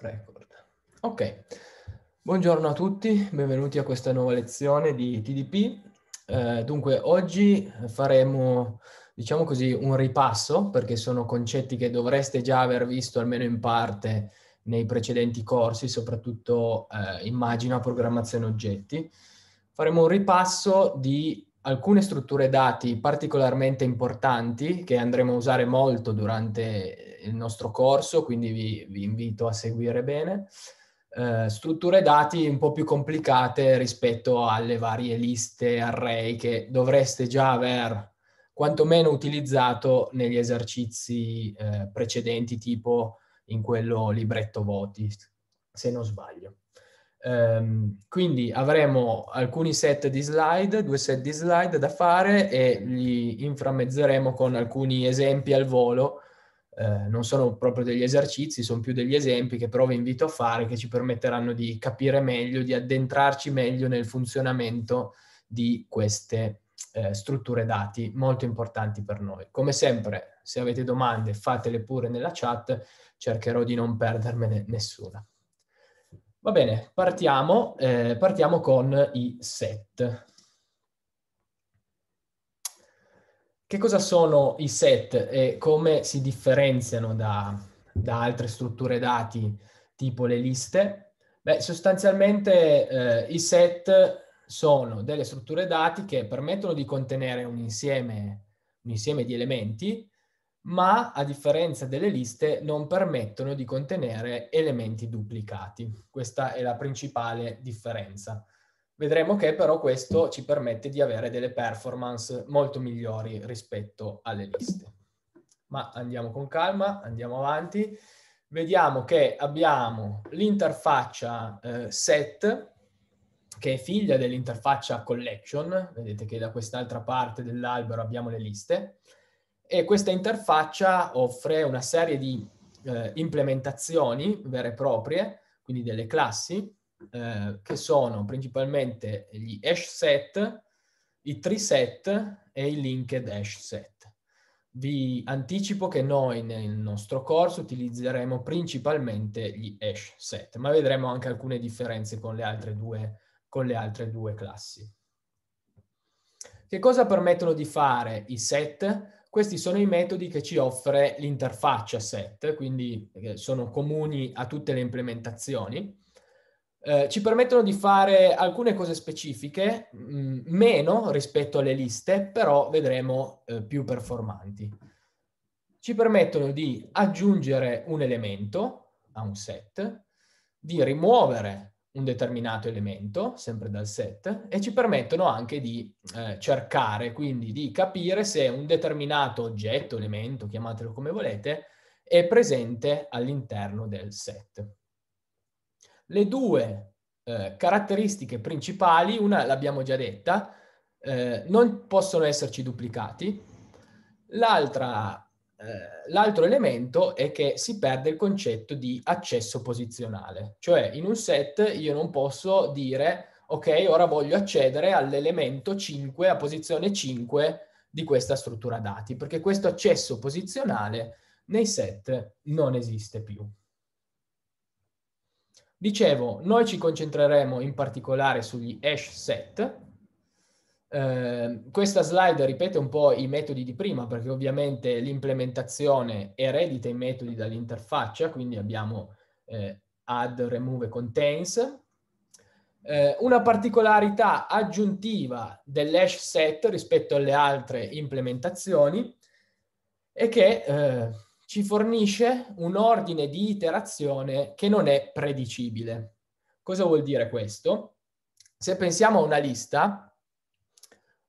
Record. Ok, buongiorno a tutti, benvenuti a questa nuova lezione di TDP. Eh, dunque, oggi faremo, diciamo così, un ripasso, perché sono concetti che dovreste già aver visto almeno in parte nei precedenti corsi, soprattutto eh, immagina programmazione oggetti. Faremo un ripasso di alcune strutture dati particolarmente importanti che andremo a usare molto durante il nostro corso, quindi vi, vi invito a seguire bene. Eh, strutture dati un po' più complicate rispetto alle varie liste, array che dovreste già aver quantomeno utilizzato negli esercizi eh, precedenti, tipo in quello libretto voti, se non sbaglio. Um, quindi avremo alcuni set di slide, due set di slide da fare e li inframmezzeremo con alcuni esempi al volo eh, non sono proprio degli esercizi, sono più degli esempi che però vi invito a fare che ci permetteranno di capire meglio, di addentrarci meglio nel funzionamento di queste eh, strutture dati molto importanti per noi. Come sempre, se avete domande fatele pure nella chat, cercherò di non perdermene nessuna. Va bene, partiamo, eh, partiamo con i set. Che cosa sono i set e come si differenziano da, da altre strutture dati tipo le liste? Beh, sostanzialmente eh, i set sono delle strutture dati che permettono di contenere un insieme, un insieme di elementi, ma a differenza delle liste non permettono di contenere elementi duplicati. Questa è la principale differenza. Vedremo che però questo ci permette di avere delle performance molto migliori rispetto alle liste. Ma andiamo con calma, andiamo avanti. Vediamo che abbiamo l'interfaccia eh, set, che è figlia dell'interfaccia collection, vedete che da quest'altra parte dell'albero abbiamo le liste, e questa interfaccia offre una serie di eh, implementazioni vere e proprie, quindi delle classi, eh, che sono principalmente gli hash set, i tree set e i linked hash set. Vi anticipo che noi nel nostro corso utilizzeremo principalmente gli hash set, ma vedremo anche alcune differenze con le altre due, le altre due classi. Che cosa permettono di fare i set? Questi sono i metodi che ci offre l'interfaccia set, quindi eh, sono comuni a tutte le implementazioni eh, ci permettono di fare alcune cose specifiche, mh, mm, meno rispetto alle liste, però vedremo eh, più performanti. Ci permettono di aggiungere un elemento a un set, di rimuovere un determinato elemento, sempre dal set, e ci permettono anche di eh, cercare, quindi di capire se un determinato oggetto, elemento, chiamatelo come volete, è presente all'interno del set. Le due eh, caratteristiche principali, una l'abbiamo già detta, eh, non possono esserci duplicati. L'altra, eh, l'altro elemento è che si perde il concetto di accesso posizionale, cioè in un set io non posso dire ok, ora voglio accedere all'elemento 5, a posizione 5 di questa struttura dati, perché questo accesso posizionale nei set non esiste più. Dicevo, noi ci concentreremo in particolare sugli hash set. Eh, questa slide ripete un po' i metodi di prima perché ovviamente l'implementazione eredita i metodi dall'interfaccia, quindi abbiamo eh, add, remove contains. Eh, una particolarità aggiuntiva dell'hash set rispetto alle altre implementazioni è che eh, ci fornisce un ordine di iterazione che non è predicibile. Cosa vuol dire questo? Se pensiamo a una lista,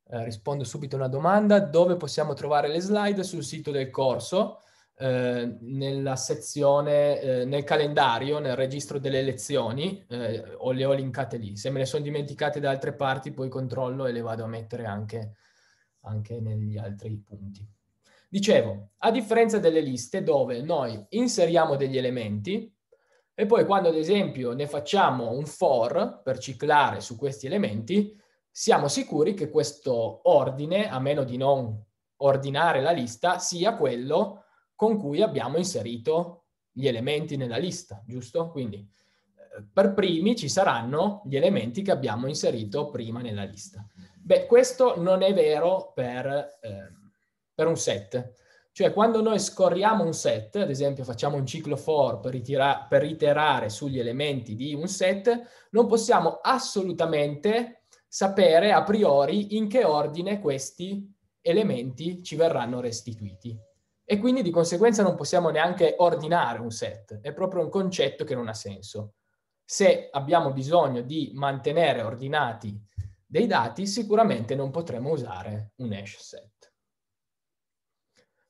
eh, rispondo subito a una domanda, dove possiamo trovare le slide sul sito del corso, eh, nella sezione, eh, nel calendario, nel registro delle lezioni, eh, o le ho linkate lì. Se me le sono dimenticate da altre parti, poi controllo e le vado a mettere anche, anche negli altri punti. Dicevo, a differenza delle liste dove noi inseriamo degli elementi e poi quando ad esempio ne facciamo un for per ciclare su questi elementi, siamo sicuri che questo ordine, a meno di non ordinare la lista, sia quello con cui abbiamo inserito gli elementi nella lista, giusto? Quindi eh, per primi ci saranno gli elementi che abbiamo inserito prima nella lista. Beh, questo non è vero per... Eh, per un set. Cioè quando noi scorriamo un set, ad esempio facciamo un ciclo for per, ritira- per iterare sugli elementi di un set, non possiamo assolutamente sapere a priori in che ordine questi elementi ci verranno restituiti. E quindi di conseguenza non possiamo neanche ordinare un set, è proprio un concetto che non ha senso. Se abbiamo bisogno di mantenere ordinati dei dati, sicuramente non potremo usare un hash set.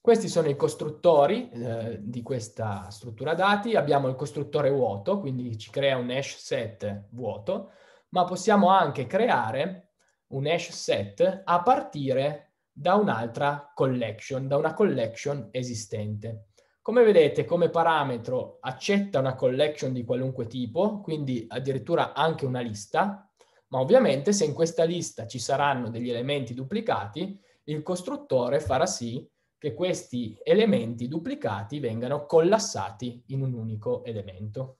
Questi sono i costruttori eh, di questa struttura dati. Abbiamo il costruttore vuoto, quindi ci crea un hash set vuoto, ma possiamo anche creare un hash set a partire da un'altra collection, da una collection esistente. Come vedete, come parametro accetta una collection di qualunque tipo, quindi addirittura anche una lista, ma ovviamente se in questa lista ci saranno degli elementi duplicati, il costruttore farà sì che questi elementi duplicati vengano collassati in un unico elemento.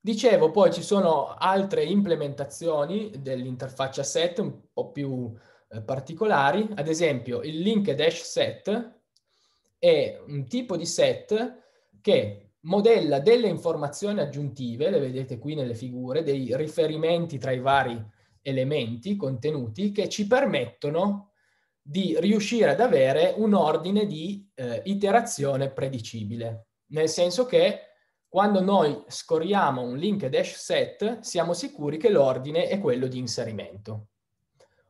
Dicevo, poi ci sono altre implementazioni dell'interfaccia set un po' più eh, particolari, ad esempio il link dash set è un tipo di set che modella delle informazioni aggiuntive, le vedete qui nelle figure, dei riferimenti tra i vari elementi contenuti che ci permettono di riuscire ad avere un ordine di eh, iterazione predicibile, nel senso che quando noi scorriamo un link dash set siamo sicuri che l'ordine è quello di inserimento.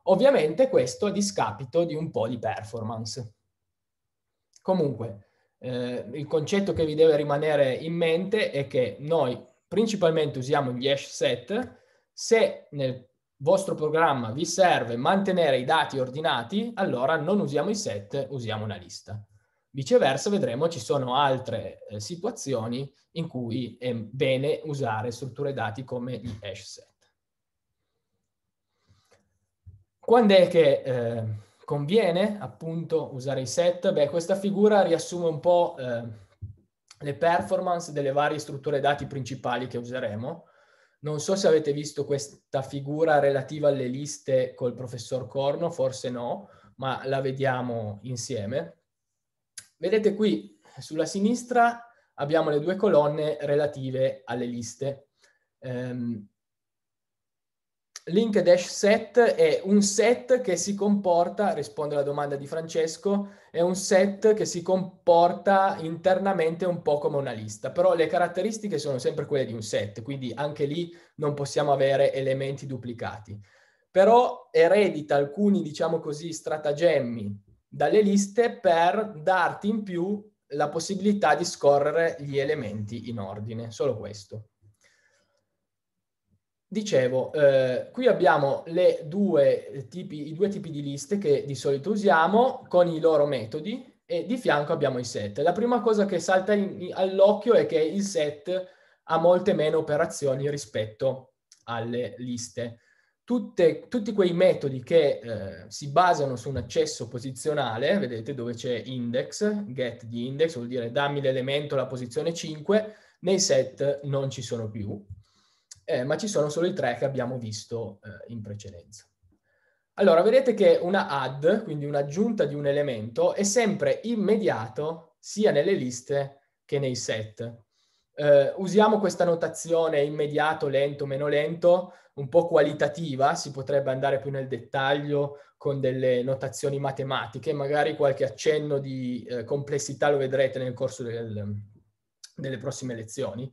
Ovviamente questo a discapito di un po' di performance. Comunque, eh, il concetto che vi deve rimanere in mente è che noi principalmente usiamo gli hash set se nel vostro programma vi serve mantenere i dati ordinati, allora non usiamo i set, usiamo una lista. Viceversa, vedremo, ci sono altre eh, situazioni in cui è bene usare strutture dati come gli hash set. Quando è che eh, conviene appunto usare i set? Beh, questa figura riassume un po' eh, le performance delle varie strutture dati principali che useremo non so se avete visto questa figura relativa alle liste col professor Corno, forse no, ma la vediamo insieme. Vedete qui sulla sinistra abbiamo le due colonne relative alle liste. Um, link dash set è un set che si comporta, risponde alla domanda di Francesco, è un set che si comporta internamente un po' come una lista, però le caratteristiche sono sempre quelle di un set, quindi anche lì non possiamo avere elementi duplicati. Però eredita alcuni, diciamo così, stratagemmi dalle liste per darti in più la possibilità di scorrere gli elementi in ordine, solo questo. Dicevo, eh, qui abbiamo due tipi, i due tipi di liste che di solito usiamo con i loro metodi e di fianco abbiamo i set. La prima cosa che salta in, all'occhio è che il set ha molte meno operazioni rispetto alle liste. Tutte, tutti quei metodi che eh, si basano su un accesso posizionale, vedete dove c'è index, get di index, vuol dire dammi l'elemento la posizione 5, nei set non ci sono più eh, ma ci sono solo i tre che abbiamo visto eh, in precedenza. Allora, vedete che una add, quindi un'aggiunta di un elemento, è sempre immediato sia nelle liste che nei set. Eh, usiamo questa notazione immediato, lento, meno lento, un po' qualitativa, si potrebbe andare più nel dettaglio con delle notazioni matematiche, magari qualche accenno di eh, complessità lo vedrete nel corso del, delle prossime lezioni.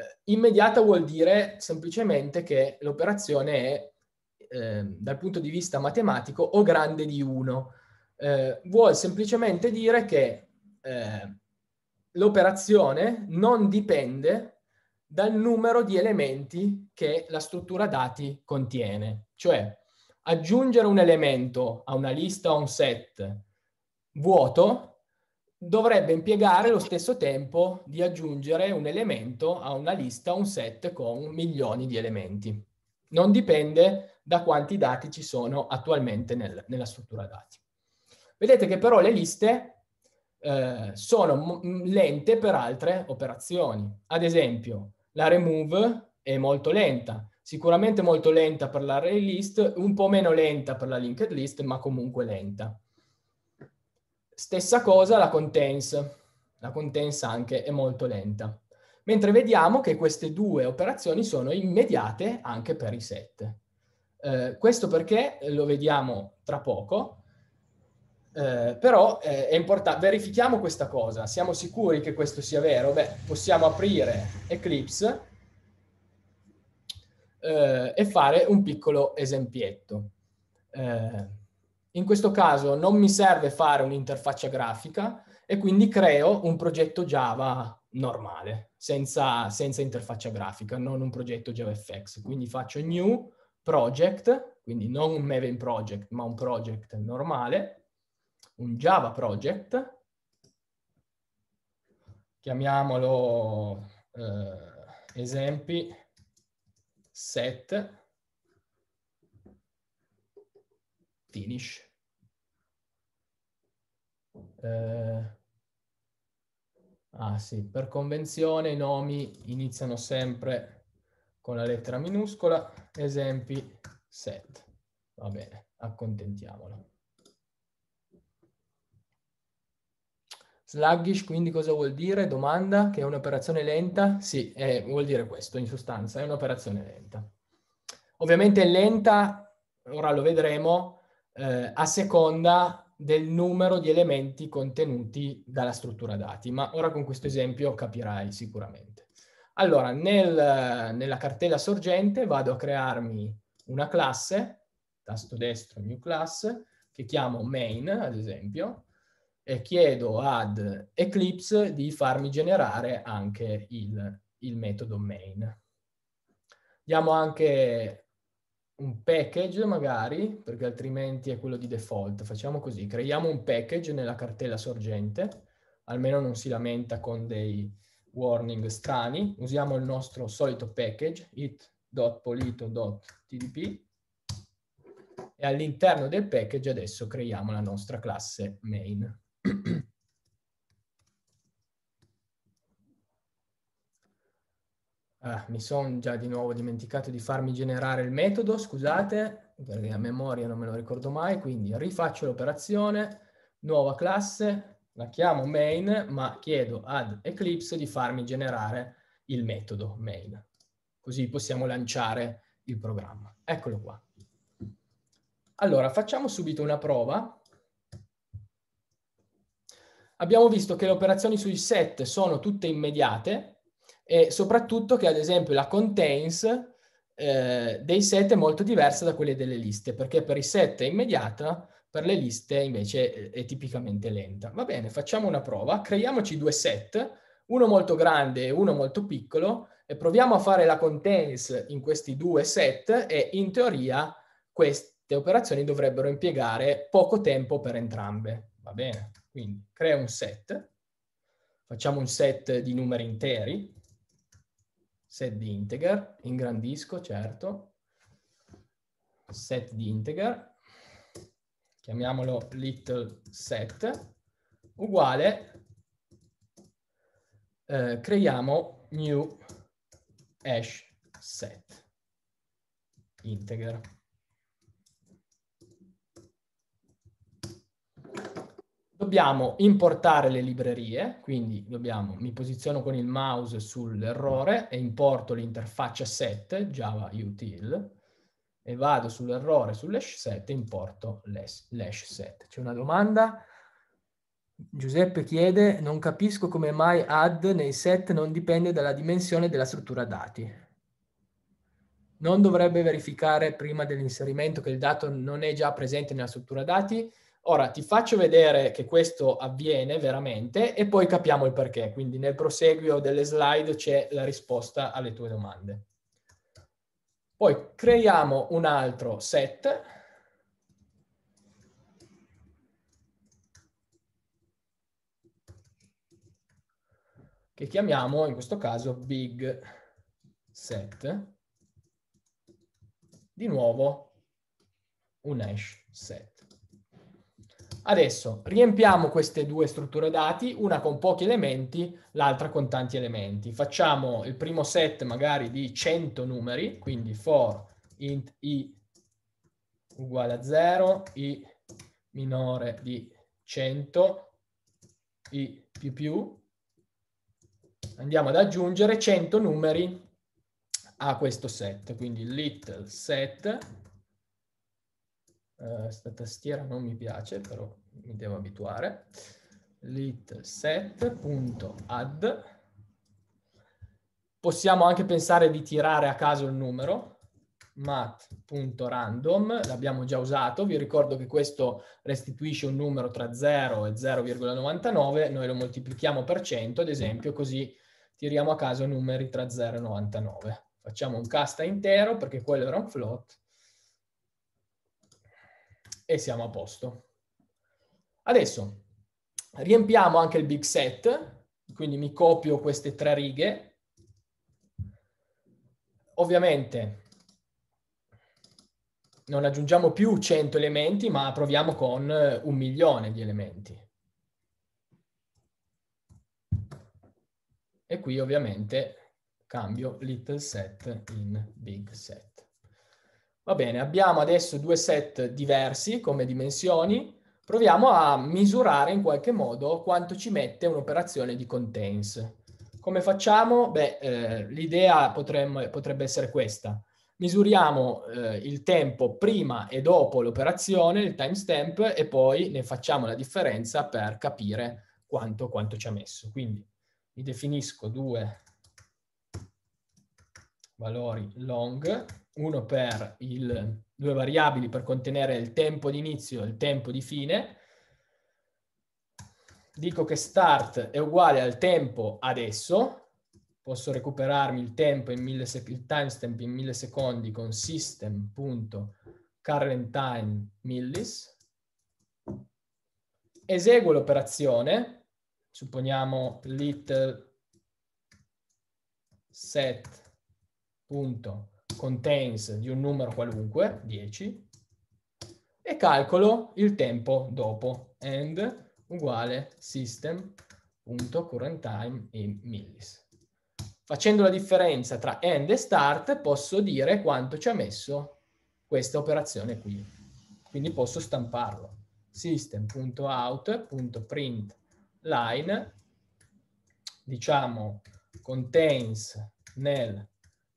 Eh, immediata vuol dire semplicemente che l'operazione è, eh, dal punto di vista matematico, o grande di 1. Eh, vuol semplicemente dire che eh, l'operazione non dipende dal numero di elementi che la struttura dati contiene. Cioè, aggiungere un elemento a una lista o a un set vuoto dovrebbe impiegare lo stesso tempo di aggiungere un elemento a una lista, un set con milioni di elementi. Non dipende da quanti dati ci sono attualmente nel, nella struttura dati. Vedete che però le liste eh, sono lente per altre operazioni. Ad esempio, la remove è molto lenta, sicuramente molto lenta per la list, un po' meno lenta per la linked list, ma comunque lenta. Stessa cosa la contents, la contents anche è molto lenta. Mentre vediamo che queste due operazioni sono immediate anche per i set. Eh, questo perché lo vediamo tra poco, eh, però eh, è importante, verifichiamo questa cosa, siamo sicuri che questo sia vero? Beh, possiamo aprire Eclipse eh, e fare un piccolo esempietto. Eh, in questo caso non mi serve fare un'interfaccia grafica e quindi creo un progetto Java normale, senza, senza interfaccia grafica, non un progetto JavaFX. Quindi faccio new project, quindi non un Maven project, ma un project normale, un Java project, chiamiamolo eh, esempi set finish. Eh, ah sì, per convenzione i nomi iniziano sempre con la lettera minuscola, esempi set. Va bene, accontentiamolo. Sluggish quindi cosa vuol dire? Domanda? Che è un'operazione lenta? Sì, è, vuol dire questo in sostanza, è un'operazione lenta. Ovviamente è lenta, ora lo vedremo, eh, a seconda del numero di elementi contenuti dalla struttura dati, ma ora con questo esempio capirai sicuramente. Allora, nel, nella cartella sorgente vado a crearmi una classe, tasto destro new class, che chiamo main, ad esempio, e chiedo ad Eclipse di farmi generare anche il, il metodo main. Diamo anche un package magari, perché altrimenti è quello di default. Facciamo così, creiamo un package nella cartella sorgente, almeno non si lamenta con dei warning strani. Usiamo il nostro solito package, it.polito.tdp, e all'interno del package adesso creiamo la nostra classe main. Ah, mi sono già di nuovo dimenticato di farmi generare il metodo, scusate, perché a memoria non me lo ricordo mai, quindi rifaccio l'operazione, nuova classe, la chiamo main, ma chiedo ad Eclipse di farmi generare il metodo main. Così possiamo lanciare il programma. Eccolo qua. Allora, facciamo subito una prova. Abbiamo visto che le operazioni sui set sono tutte immediate, e soprattutto che ad esempio la contains eh, dei set è molto diversa da quelle delle liste, perché per i set è immediata, per le liste invece è tipicamente lenta. Va bene, facciamo una prova, creiamoci due set, uno molto grande e uno molto piccolo, e proviamo a fare la contains in questi due set e in teoria queste operazioni dovrebbero impiegare poco tempo per entrambe. Va bene, quindi crea un set, facciamo un set di numeri interi, set di integer, ingrandisco certo, set di integer, chiamiamolo little set, uguale eh, creiamo new hash set integer. Dobbiamo importare le librerie, quindi dobbiamo, mi posiziono con il mouse sull'errore e importo l'interfaccia set Java util e vado sull'errore sull'hash set e importo l'hash set. C'è una domanda? Giuseppe chiede, non capisco come mai add nei set non dipende dalla dimensione della struttura dati. Non dovrebbe verificare prima dell'inserimento che il dato non è già presente nella struttura dati, Ora ti faccio vedere che questo avviene veramente e poi capiamo il perché. Quindi nel proseguio delle slide c'è la risposta alle tue domande. Poi creiamo un altro set. che chiamiamo in questo caso big set. Di nuovo un hash set. Adesso riempiamo queste due strutture dati, una con pochi elementi, l'altra con tanti elementi. Facciamo il primo set magari di 100 numeri, quindi for int i uguale a 0, i minore di 100, i più più. Andiamo ad aggiungere 100 numeri a questo set, quindi little set questa eh, tastiera non mi piace, però mi devo abituare. Lit set.add. Possiamo anche pensare di tirare a caso il numero, mat.random, l'abbiamo già usato, vi ricordo che questo restituisce un numero tra 0 e 0,99, noi lo moltiplichiamo per 100, ad esempio, così tiriamo a caso numeri tra 0 e 99. Facciamo un casta intero perché quello era un float, e siamo a posto. Adesso riempiamo anche il big set, quindi mi copio queste tre righe. Ovviamente non aggiungiamo più 100 elementi, ma proviamo con eh, un milione di elementi. E qui ovviamente cambio little set in big set. Va bene, abbiamo adesso due set diversi come dimensioni. Proviamo a misurare in qualche modo quanto ci mette un'operazione di contains. Come facciamo? Beh, eh, l'idea potrebbe essere questa. Misuriamo eh, il tempo prima e dopo l'operazione, il timestamp, e poi ne facciamo la differenza per capire quanto, quanto ci ha messo. Quindi mi definisco due valori long uno per il, due variabili per contenere il tempo di inizio e il tempo di fine, dico che start è uguale al tempo adesso, posso recuperarmi il tempo in mille il timestamp in millisecondi con system.currentTime millis, eseguo l'operazione, supponiamo little set punto contains di un numero qualunque, 10, e calcolo il tempo dopo, and uguale system.currentTime in millis. Facendo la differenza tra end e start posso dire quanto ci ha messo questa operazione qui. Quindi posso stamparlo. System.out.println, diciamo contains nel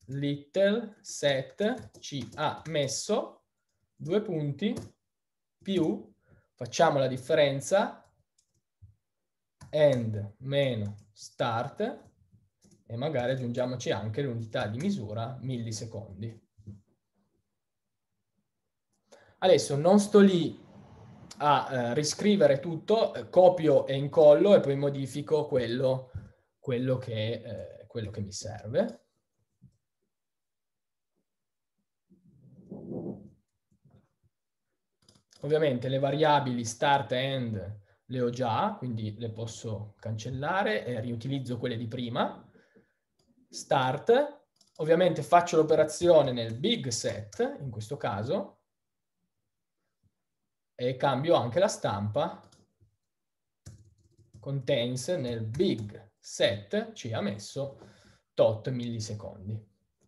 little set ci ha messo due punti più, facciamo la differenza, end meno start e magari aggiungiamoci anche l'unità di misura millisecondi. Adesso non sto lì a eh, riscrivere tutto, eh, copio e incollo e poi modifico quello, quello, che, eh, quello che mi serve. Ovviamente le variabili start e end le ho già, quindi le posso cancellare e riutilizzo quelle di prima. Start, ovviamente faccio l'operazione nel big set, in questo caso, e cambio anche la stampa contains nel big set ci ha messo tot millisecondi.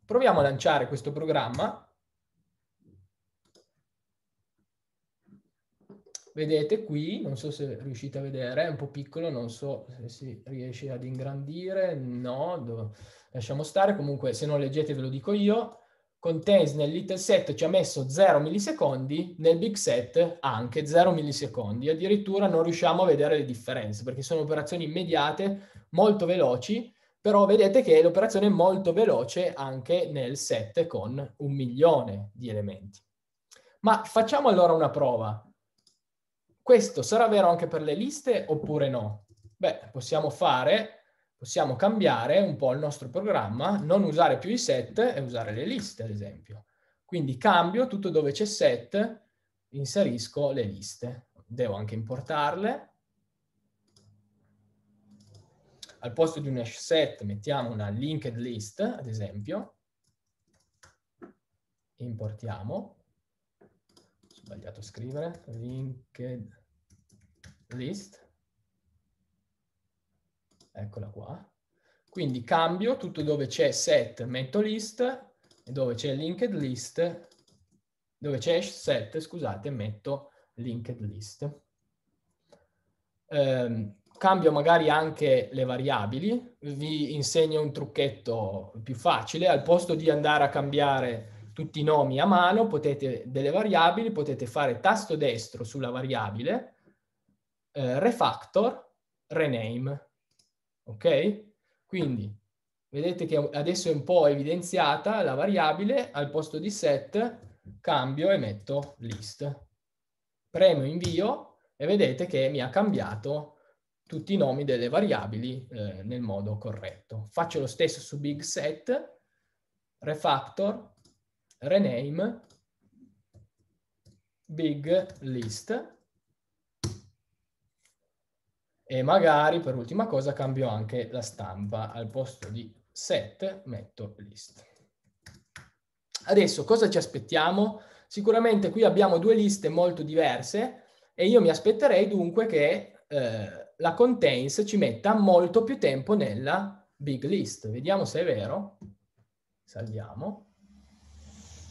Proviamo a lanciare questo programma vedete qui, non so se riuscite a vedere, è un po' piccolo, non so se si riesce ad ingrandire, no, do, lasciamo stare, comunque se non leggete ve lo dico io, contains nel little set ci ha messo 0 millisecondi, nel big set anche 0 millisecondi, addirittura non riusciamo a vedere le differenze perché sono operazioni immediate, molto veloci, però vedete che l'operazione è molto veloce anche nel set con un milione di elementi. Ma facciamo allora una prova. Questo sarà vero anche per le liste oppure no? Beh, possiamo fare, possiamo cambiare un po' il nostro programma, non usare più i set e usare le liste, ad esempio. Quindi cambio tutto dove c'è set, inserisco le liste. Devo anche importarle. Al posto di un hash set mettiamo una linked list, ad esempio. Importiamo sbagliato a scrivere, linked list, eccola qua. Quindi cambio tutto dove c'è set metto list e dove c'è linked list, dove c'è set, scusate, metto linked list. Um, cambio magari anche le variabili, vi insegno un trucchetto più facile, al posto di andare a cambiare tutti i nomi a mano, potete, delle variabili, potete fare tasto destro sulla variabile, eh, refactor, rename. Ok? Quindi vedete che adesso è un po' evidenziata la variabile, al posto di set cambio e metto list. Premo invio e vedete che mi ha cambiato tutti i nomi delle variabili eh, nel modo corretto. Faccio lo stesso su big set, refactor, rename big list e magari per ultima cosa cambio anche la stampa al posto di set metto list adesso cosa ci aspettiamo sicuramente qui abbiamo due liste molto diverse e io mi aspetterei dunque che eh, la contains ci metta molto più tempo nella big list vediamo se è vero salviamo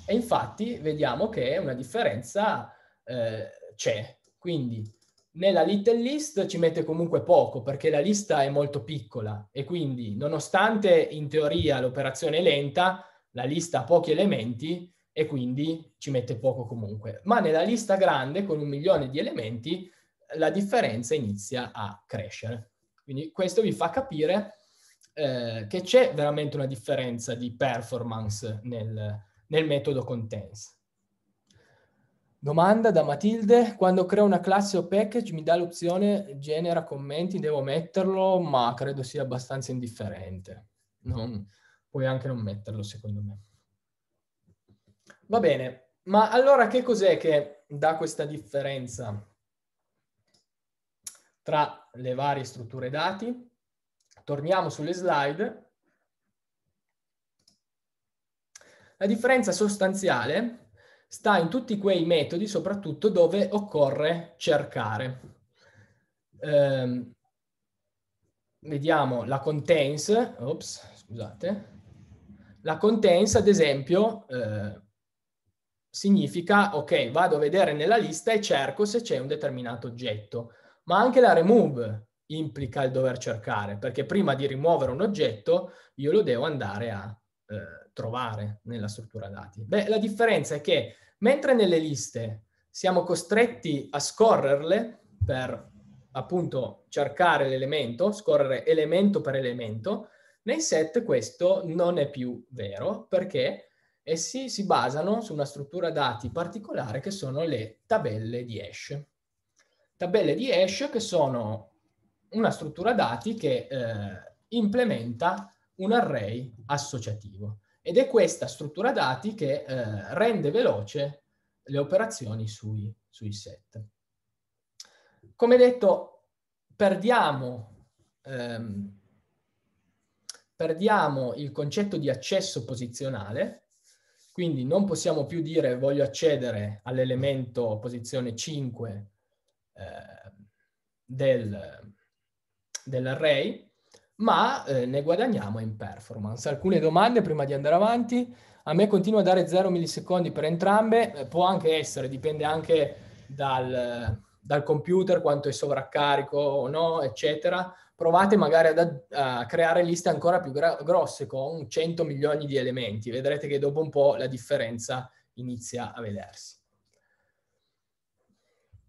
e infatti vediamo che una differenza eh, c'è. Quindi nella little list ci mette comunque poco perché la lista è molto piccola e quindi nonostante in teoria l'operazione è lenta, la lista ha pochi elementi e quindi ci mette poco comunque. Ma nella lista grande con un milione di elementi la differenza inizia a crescere. Quindi questo vi fa capire eh, che c'è veramente una differenza di performance nel, nel metodo contains. Domanda da Matilde, quando creo una classe o package mi dà l'opzione genera commenti, devo metterlo, ma credo sia abbastanza indifferente. Non, puoi anche non metterlo secondo me. Va bene, ma allora che cos'è che dà questa differenza tra le varie strutture dati? Torniamo sulle slide La differenza sostanziale sta in tutti quei metodi, soprattutto dove occorre cercare. Eh, vediamo la contents, ops, scusate, la contents ad esempio eh, significa ok vado a vedere nella lista e cerco se c'è un determinato oggetto ma anche la remove implica il dover cercare perché prima di rimuovere un oggetto io lo devo andare a eh, trovare nella struttura dati? Beh, la differenza è che mentre nelle liste siamo costretti a scorrerle per appunto cercare l'elemento, scorrere elemento per elemento, nei set questo non è più vero perché essi si basano su una struttura dati particolare che sono le tabelle di hash. Tabelle di hash che sono una struttura dati che eh, implementa un array associativo. Ed è questa struttura dati che eh, rende veloce le operazioni sui, sui set. Come detto, perdiamo, ehm, perdiamo il concetto di accesso posizionale, quindi non possiamo più dire voglio accedere all'elemento posizione 5 eh, del, dell'array, ma eh, ne guadagniamo in performance. Alcune domande prima di andare avanti. A me continua a dare 0 millisecondi per entrambe, eh, può anche essere, dipende anche dal, dal, computer, quanto è sovraccarico o no, eccetera. Provate magari ad, a creare liste ancora più gra- grosse con 100 milioni di elementi, vedrete che dopo un po' la differenza inizia a vedersi.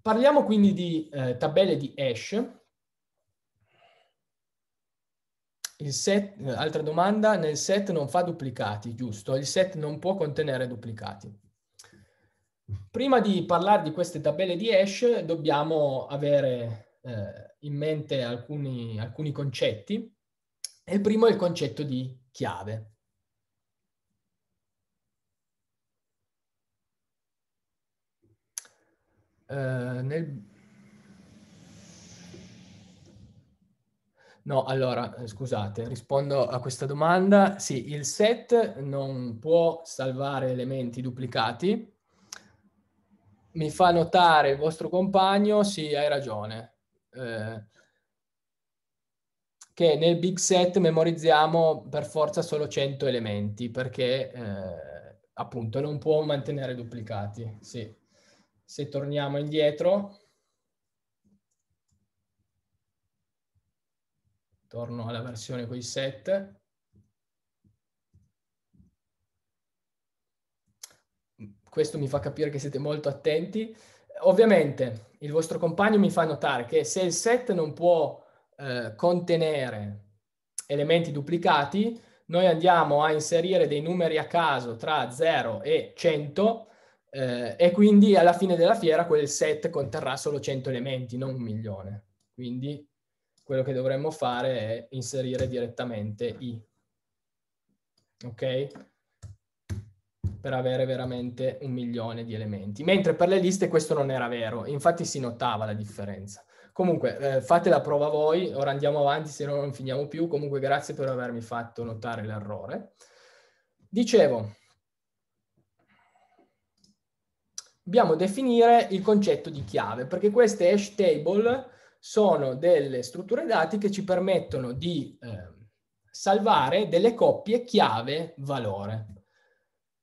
Parliamo quindi di eh, tabelle di hash il set, altra domanda, nel set non fa duplicati, giusto? Il set non può contenere duplicati. Prima di parlare di queste tabelle di hash dobbiamo avere eh, in mente alcuni, alcuni concetti. Il primo è il concetto di chiave. Eh, nel, No, allora, eh, scusate, rispondo a questa domanda. Sì, il set non può salvare elementi duplicati. Mi fa notare il vostro compagno, sì, hai ragione, eh, che nel big set memorizziamo per forza solo 100 elementi, perché eh, appunto non può mantenere duplicati. Sì. Se torniamo indietro, torno alla versione con i set. Questo mi fa capire che siete molto attenti. Ovviamente il vostro compagno mi fa notare che se il set non può eh, contenere elementi duplicati, noi andiamo a inserire dei numeri a caso tra 0 e 100 eh, e quindi alla fine della fiera quel set conterrà solo 100 elementi, non un milione. Quindi quello che dovremmo fare è inserire direttamente i. Ok? Per avere veramente un milione di elementi. Mentre per le liste questo non era vero, infatti si notava la differenza. Comunque, eh, fate la prova voi, ora andiamo avanti, se no non finiamo più. Comunque, grazie per avermi fatto notare l'errore. Dicevo, dobbiamo definire il concetto di chiave, perché queste hash table sono delle strutture dati che ci permettono di eh, salvare delle coppie chiave valore.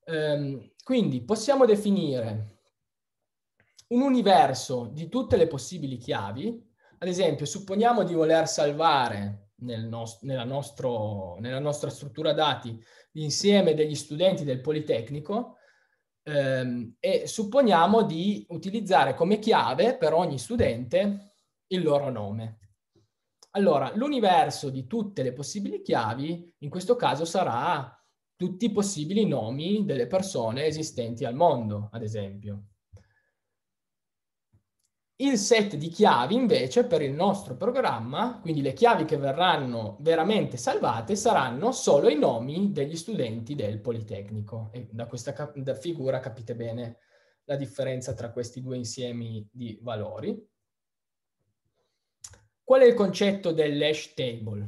Ehm, quindi possiamo definire un universo di tutte le possibili chiavi, ad esempio supponiamo di voler salvare nel nos nella, nostro, nella, nostra struttura dati l'insieme degli studenti del Politecnico ehm, e supponiamo di utilizzare come chiave per ogni studente il loro nome. Allora, l'universo di tutte le possibili chiavi, in questo caso sarà tutti i possibili nomi delle persone esistenti al mondo, ad esempio. Il set di chiavi invece per il nostro programma, quindi le chiavi che verranno veramente salvate, saranno solo i nomi degli studenti del Politecnico. E da questa cap- da figura capite bene la differenza tra questi due insiemi di valori. Qual è il concetto dell'hash table?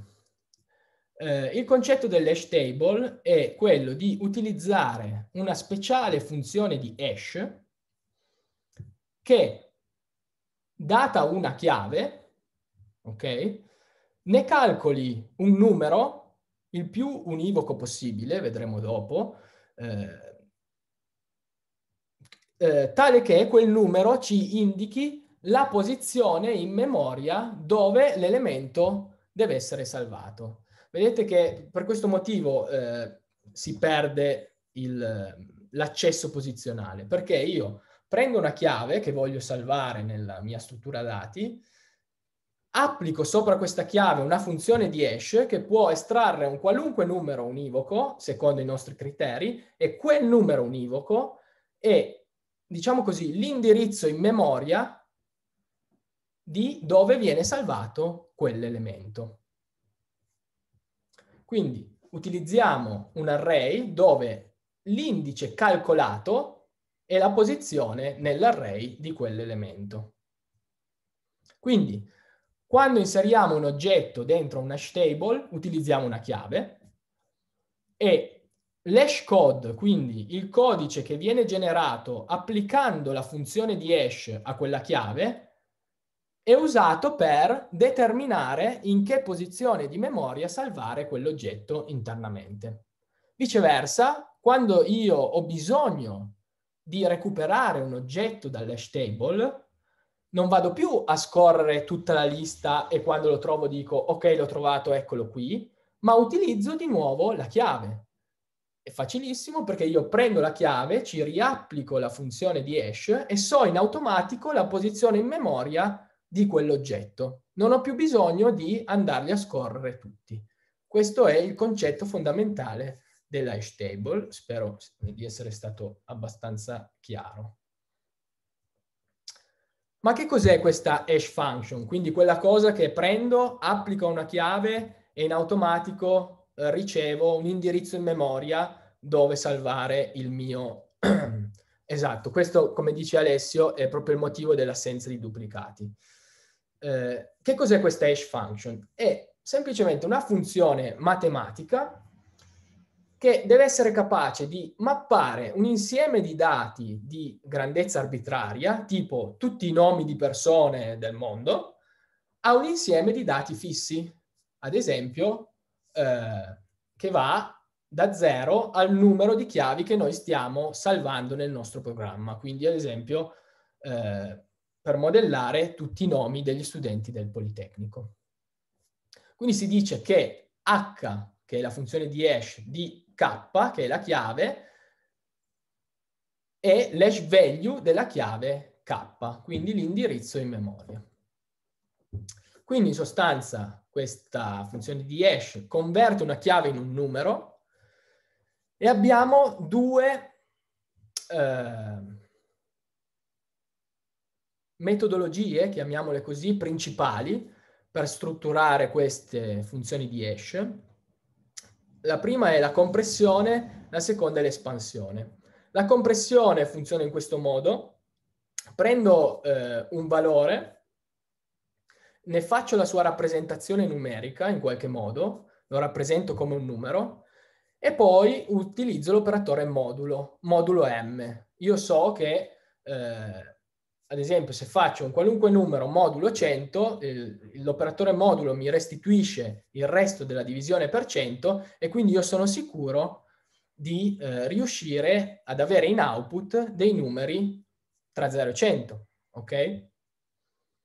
Eh, il concetto dell'hash table è quello di utilizzare una speciale funzione di hash che, data una chiave, ok, ne calcoli un numero il più univoco possibile, vedremo dopo, eh, eh, tale che quel numero ci indichi la posizione in memoria dove l'elemento deve essere salvato. Vedete che per questo motivo eh, si perde l'accesso posizionale, perché io prendo una chiave che voglio salvare nella mia struttura dati, applico sopra questa chiave una funzione di hash che può estrarre un qualunque numero univoco, secondo i nostri criteri, e quel numero univoco è, diciamo così, l'indirizzo in memoria di dove viene salvato quell'elemento. Quindi utilizziamo un array dove l'indice calcolato è la posizione nell'array di quell'elemento. Quindi quando inseriamo un oggetto dentro un hash table utilizziamo una chiave e l'hash code, quindi il codice che viene generato applicando la funzione di hash a quella chiave, è usato per determinare in che posizione di memoria salvare quell'oggetto internamente. Viceversa, quando io ho bisogno di recuperare un oggetto dall'hash table, non vado più a scorrere tutta la lista e quando lo trovo dico ok l'ho trovato, eccolo qui, ma utilizzo di nuovo la chiave. È facilissimo perché io prendo la chiave, ci riapplico la funzione di hash e so in automatico la posizione in memoria di quell'oggetto. Non ho più bisogno di andarli a scorrere tutti. Questo è il concetto fondamentale della hash table. Spero di essere stato abbastanza chiaro. Ma che cos'è questa hash function? Quindi quella cosa che prendo, applico una chiave e in automatico eh, ricevo un indirizzo in memoria dove salvare il mio... esatto, questo come dice Alessio è proprio il motivo dell'assenza di duplicati. Eh, che cos'è questa hash function? È semplicemente una funzione matematica che deve essere capace di mappare un insieme di dati di grandezza arbitraria, tipo tutti i nomi di persone del mondo, a un insieme di dati fissi, ad esempio, eh, che va da zero al numero di chiavi che noi stiamo salvando nel nostro programma. Quindi, ad esempio, eh, per modellare tutti i nomi degli studenti del Politecnico. Quindi si dice che H, che è la funzione di hash, di K, che è la chiave, è l'hash value della chiave K, quindi l'indirizzo in memoria. Quindi in sostanza questa funzione di hash converte una chiave in un numero e abbiamo due... Eh, metodologie, chiamiamole così, principali per strutturare queste funzioni di hash. La prima è la compressione, la seconda è l'espansione. La compressione funziona in questo modo. Prendo eh, un valore, ne faccio la sua rappresentazione numerica in qualche modo, lo rappresento come un numero, e poi utilizzo l'operatore modulo, modulo m. Io so che eh, ad esempio, se faccio un qualunque numero modulo 100, l'operatore modulo mi restituisce il resto della divisione per 100 e quindi io sono sicuro di eh, riuscire ad avere in output dei numeri tra 0 e 100, ok?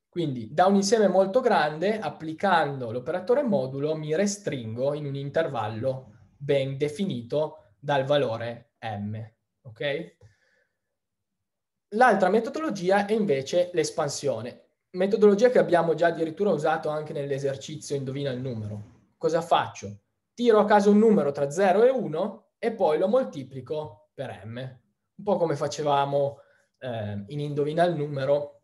Quindi da un insieme molto grande, applicando l'operatore modulo, mi restringo in un intervallo ben definito dal valore m, ok? L'altra metodologia è invece l'espansione, metodologia che abbiamo già addirittura usato anche nell'esercizio indovina il numero. Cosa faccio? Tiro a caso un numero tra 0 e 1 e poi lo moltiplico per m, un po' come facevamo eh, in indovina il numero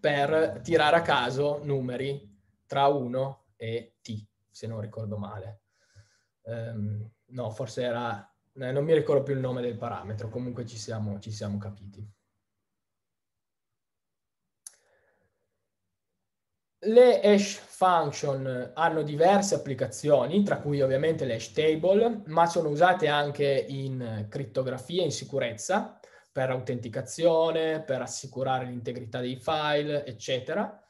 per tirare a caso numeri tra 1 e t, se non ricordo male. Um, no, forse era... Eh, non mi ricordo più il nome del parametro, comunque ci siamo, ci siamo capiti. Le hash function hanno diverse applicazioni, tra cui ovviamente le hash table, ma sono usate anche in criptografia, in sicurezza, per autenticazione, per assicurare l'integrità dei file, eccetera.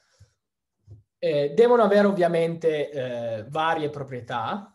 Eh, devono avere ovviamente eh, varie proprietà,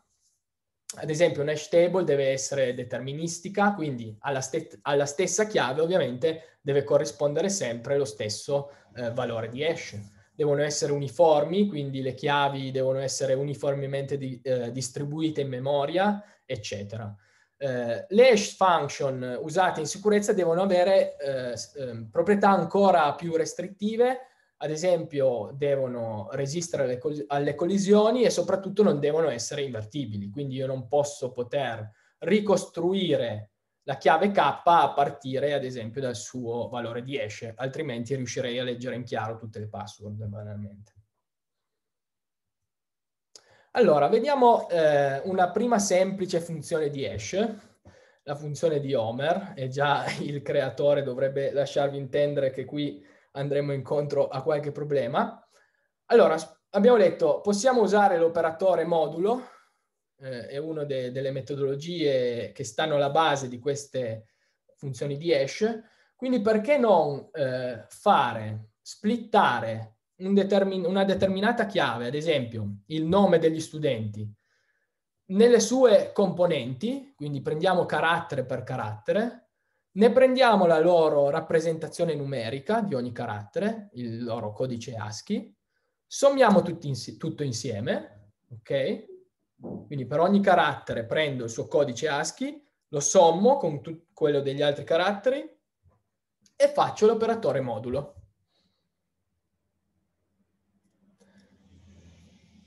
ad esempio un hash table deve essere deterministica, quindi alla, ste- alla stessa chiave ovviamente deve corrispondere sempre lo stesso eh, valore di hash devono essere uniformi, quindi le chiavi devono essere uniformemente di, eh, distribuite in memoria, eccetera. Eh, le hash function usate in sicurezza devono avere eh, ehm, proprietà ancora più restrittive, ad esempio devono resistere alle, coll- alle, collisioni e soprattutto non devono essere invertibili, quindi io non posso poter ricostruire la chiave K a partire ad esempio dal suo valore di hash, altrimenti riuscirei a leggere in chiaro tutte le password banalmente. Allora, vediamo eh, una prima semplice funzione di hash, la funzione di Homer, e già il creatore dovrebbe lasciarvi intendere che qui andremo incontro a qualche problema. Allora, abbiamo detto, possiamo usare l'operatore modulo, eh, è una de- delle metodologie che stanno alla base di queste funzioni di hash. Quindi perché non eh, fare, splittare un determin- una determinata chiave, ad esempio il nome degli studenti, nelle sue componenti, quindi prendiamo carattere per carattere, ne prendiamo la loro rappresentazione numerica di ogni carattere, il loro codice ASCII, sommiamo in- tutto insieme, ok? Quindi per ogni carattere prendo il suo codice ASCII, lo sommo con quello degli altri caratteri e faccio l'operatore modulo.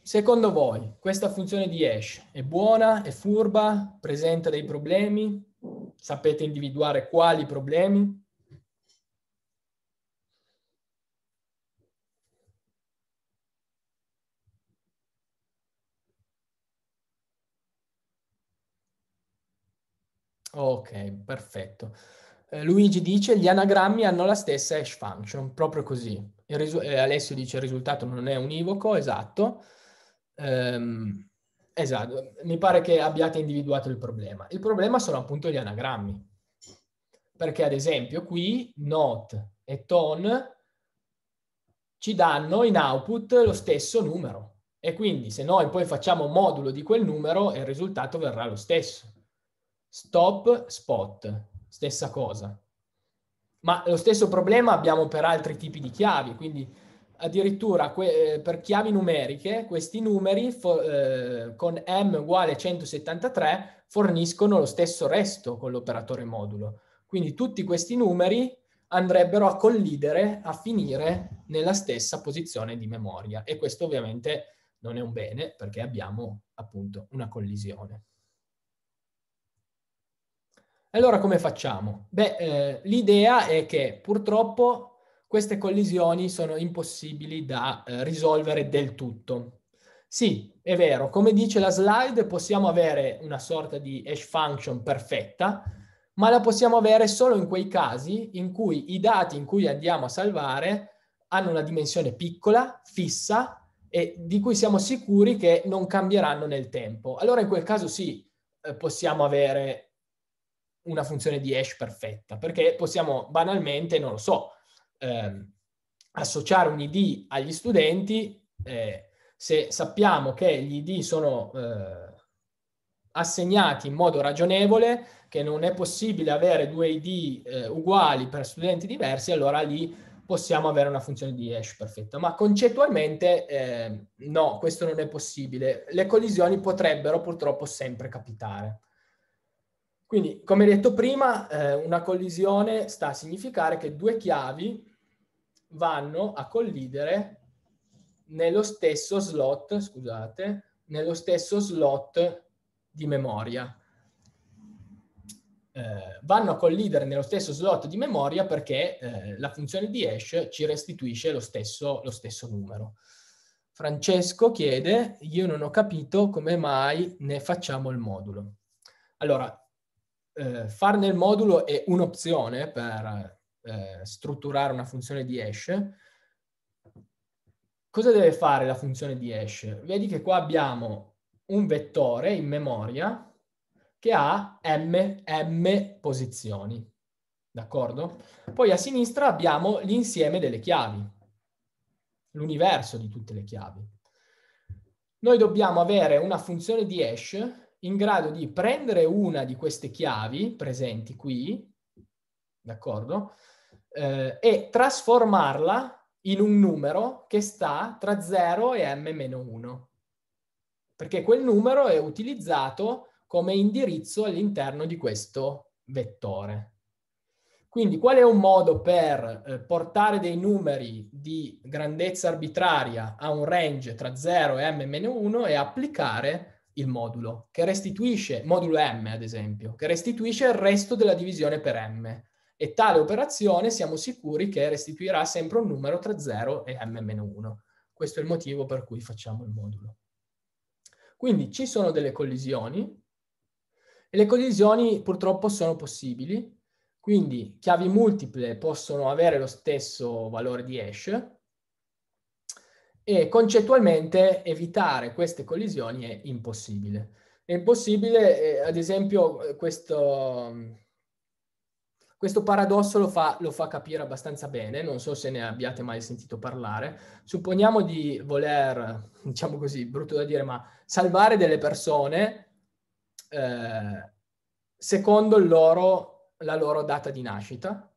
Secondo voi questa funzione di hash è buona, è furba, presenta dei problemi? Sapete individuare quali problemi? Ok, perfetto. Eh, Luigi dice gli anagrammi hanno la stessa hash function, proprio così. Risu- eh, Alessio dice il risultato non è univoco, esatto. Ehm, esatto, mi pare che abbiate individuato il problema. Il problema sono appunto gli anagrammi, perché ad esempio qui not e tone ci danno in output lo stesso numero e quindi se noi poi facciamo modulo di quel numero il risultato verrà lo stesso. Stop, spot, stessa cosa. Ma lo stesso problema abbiamo per altri tipi di chiavi, quindi addirittura que- eh, per chiavi numeriche questi numeri fo- eh, con m uguale 173 forniscono lo stesso resto con l'operatore modulo. Quindi tutti questi numeri andrebbero a collidere, a finire nella stessa posizione di memoria e questo ovviamente non è un bene perché abbiamo appunto una collisione. Allora come facciamo? Beh, eh, l'idea è che purtroppo queste collisioni sono impossibili da eh, risolvere del tutto. Sì, è vero, come dice la slide, possiamo avere una sorta di hash function perfetta, ma la possiamo avere solo in quei casi in cui i dati in cui andiamo a salvare hanno una dimensione piccola, fissa, e di cui siamo sicuri che non cambieranno nel tempo. Allora in quel caso sì, eh, possiamo avere una funzione di hash perfetta, perché possiamo banalmente, non lo so, ehm, associare un ID agli studenti, eh, se sappiamo che gli ID sono eh, assegnati in modo ragionevole, che non è possibile avere due ID eh, uguali per studenti diversi, allora lì possiamo avere una funzione di hash perfetta. Ma concettualmente ehm, no, questo non è possibile. Le collisioni potrebbero purtroppo sempre capitare. Quindi, come detto prima, eh, una collisione sta a significare che due chiavi vanno a collidere nello stesso slot, scusate, nello stesso slot di memoria. Eh, vanno a collidere nello stesso slot di memoria perché eh, la funzione di hash ci restituisce lo stesso, lo stesso numero. Francesco chiede, io non ho capito come mai ne facciamo il modulo. Allora, eh, far nel modulo è un'opzione per eh, strutturare una funzione di hash. Cosa deve fare la funzione di hash? Vedi che qua abbiamo un vettore in memoria che ha m, m posizioni, d'accordo? Poi a sinistra abbiamo l'insieme delle chiavi, l'universo di tutte le chiavi. Noi dobbiamo avere una funzione di hash in grado di prendere una di queste chiavi presenti qui, d'accordo, eh, e trasformarla in un numero che sta tra 0 e m-1, perché quel numero è utilizzato come indirizzo all'interno di questo vettore. Quindi qual è un modo per eh, portare dei numeri di grandezza arbitraria a un range tra 0 e m-1 e applicare il modulo, che restituisce, modulo M ad esempio, che restituisce il resto della divisione per M. E tale operazione siamo sicuri che restituirà sempre un numero tra 0 e M-1. Questo è il motivo per cui facciamo il modulo. Quindi ci sono delle collisioni, e le collisioni purtroppo sono possibili, quindi chiavi multiple possono avere lo stesso valore di hash, e concettualmente evitare queste collisioni è impossibile. È impossibile, eh, ad esempio, eh, questo, mm, questo paradosso lo fa, lo fa, capire abbastanza bene, non so se ne abbiate mai sentito parlare. Supponiamo di voler, diciamo così, brutto da dire, ma salvare delle persone eh, secondo loro, la loro data di nascita,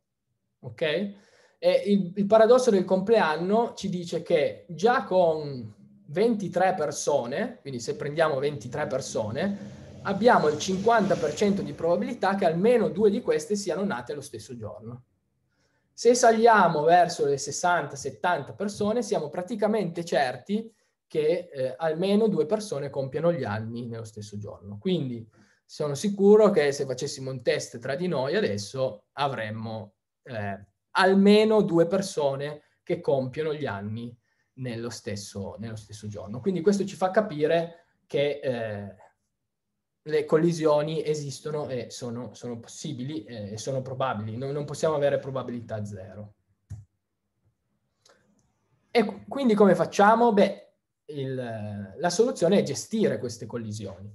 ok? E il, il paradosso del compleanno ci dice che già con 23 persone, quindi se prendiamo 23 persone, abbiamo il 50% di probabilità che almeno due di queste siano nate allo stesso giorno. Se saliamo verso le 60-70 persone, siamo praticamente certi che eh, almeno due persone compiano gli anni nello stesso giorno. Quindi sono sicuro che se facessimo un test tra di noi adesso avremmo eh, almeno due persone che compiono gli anni nello stesso, nello stesso giorno. Quindi questo ci fa capire che eh, le collisioni esistono e sono, sono possibili eh, e sono probabili, non, non possiamo avere probabilità zero. E quindi come facciamo? Beh, il, la soluzione è gestire queste collisioni.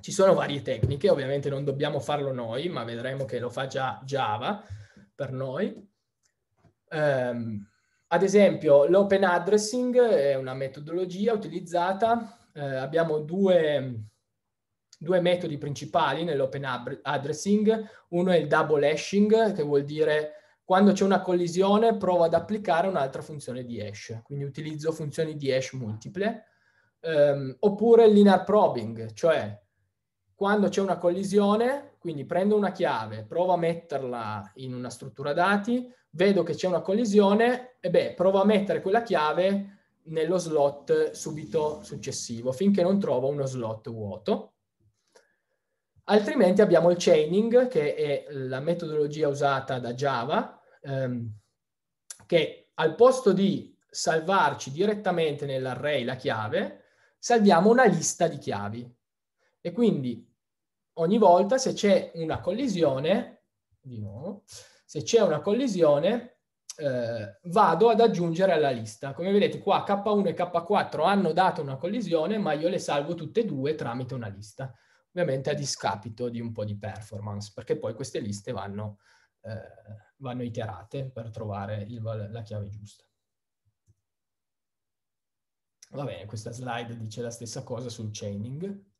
Ci sono varie tecniche, ovviamente non dobbiamo farlo noi, ma vedremo che lo fa già Java per noi. Um, ad esempio, l'open addressing è una metodologia utilizzata. Eh, abbiamo due, due, metodi principali nell'open addressing. Uno è il double hashing, che vuol dire quando c'è una collisione provo ad applicare un'altra funzione di hash. Quindi utilizzo funzioni di hash multiple. Ehm, oppure il linear probing, cioè quando c'è una collisione, quindi prendo una chiave, provo a metterla in una struttura dati, vedo che c'è una collisione, e beh, provo a mettere quella chiave nello slot subito successivo, finché non trovo uno slot vuoto. Altrimenti abbiamo il chaining, che è la metodologia usata da Java, ehm, che al posto di salvarci direttamente nell'array la chiave, salviamo una lista di chiavi. E quindi ogni volta se c'è una collisione, di nuovo, se c'è una collisione eh, vado ad aggiungere alla lista. Come vedete qua K1 e K4 hanno dato una collisione ma io le salvo tutte e due tramite una lista. Ovviamente a discapito di un po' di performance perché poi queste liste vanno, eh, vanno iterate per trovare il, la chiave giusta. Va bene, questa slide dice la stessa cosa sul chaining.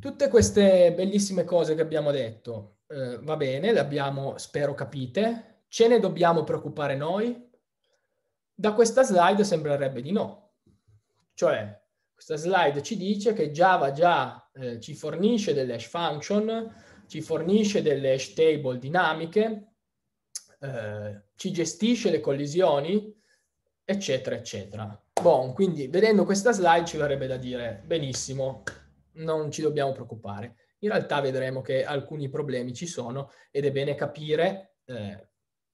Tutte queste bellissime cose che abbiamo detto, eh, va bene, le abbiamo, spero capite, ce ne dobbiamo preoccupare noi? Da questa slide sembrerebbe di no. Cioè, questa slide ci dice che Java già eh, ci fornisce delle hash function, ci fornisce delle hash table dinamiche, eh, ci gestisce le collisioni, eccetera, eccetera. Bon, quindi vedendo questa slide ci verrebbe da dire, benissimo, non ci dobbiamo preoccupare. In realtà vedremo che alcuni problemi ci sono ed è bene capire eh,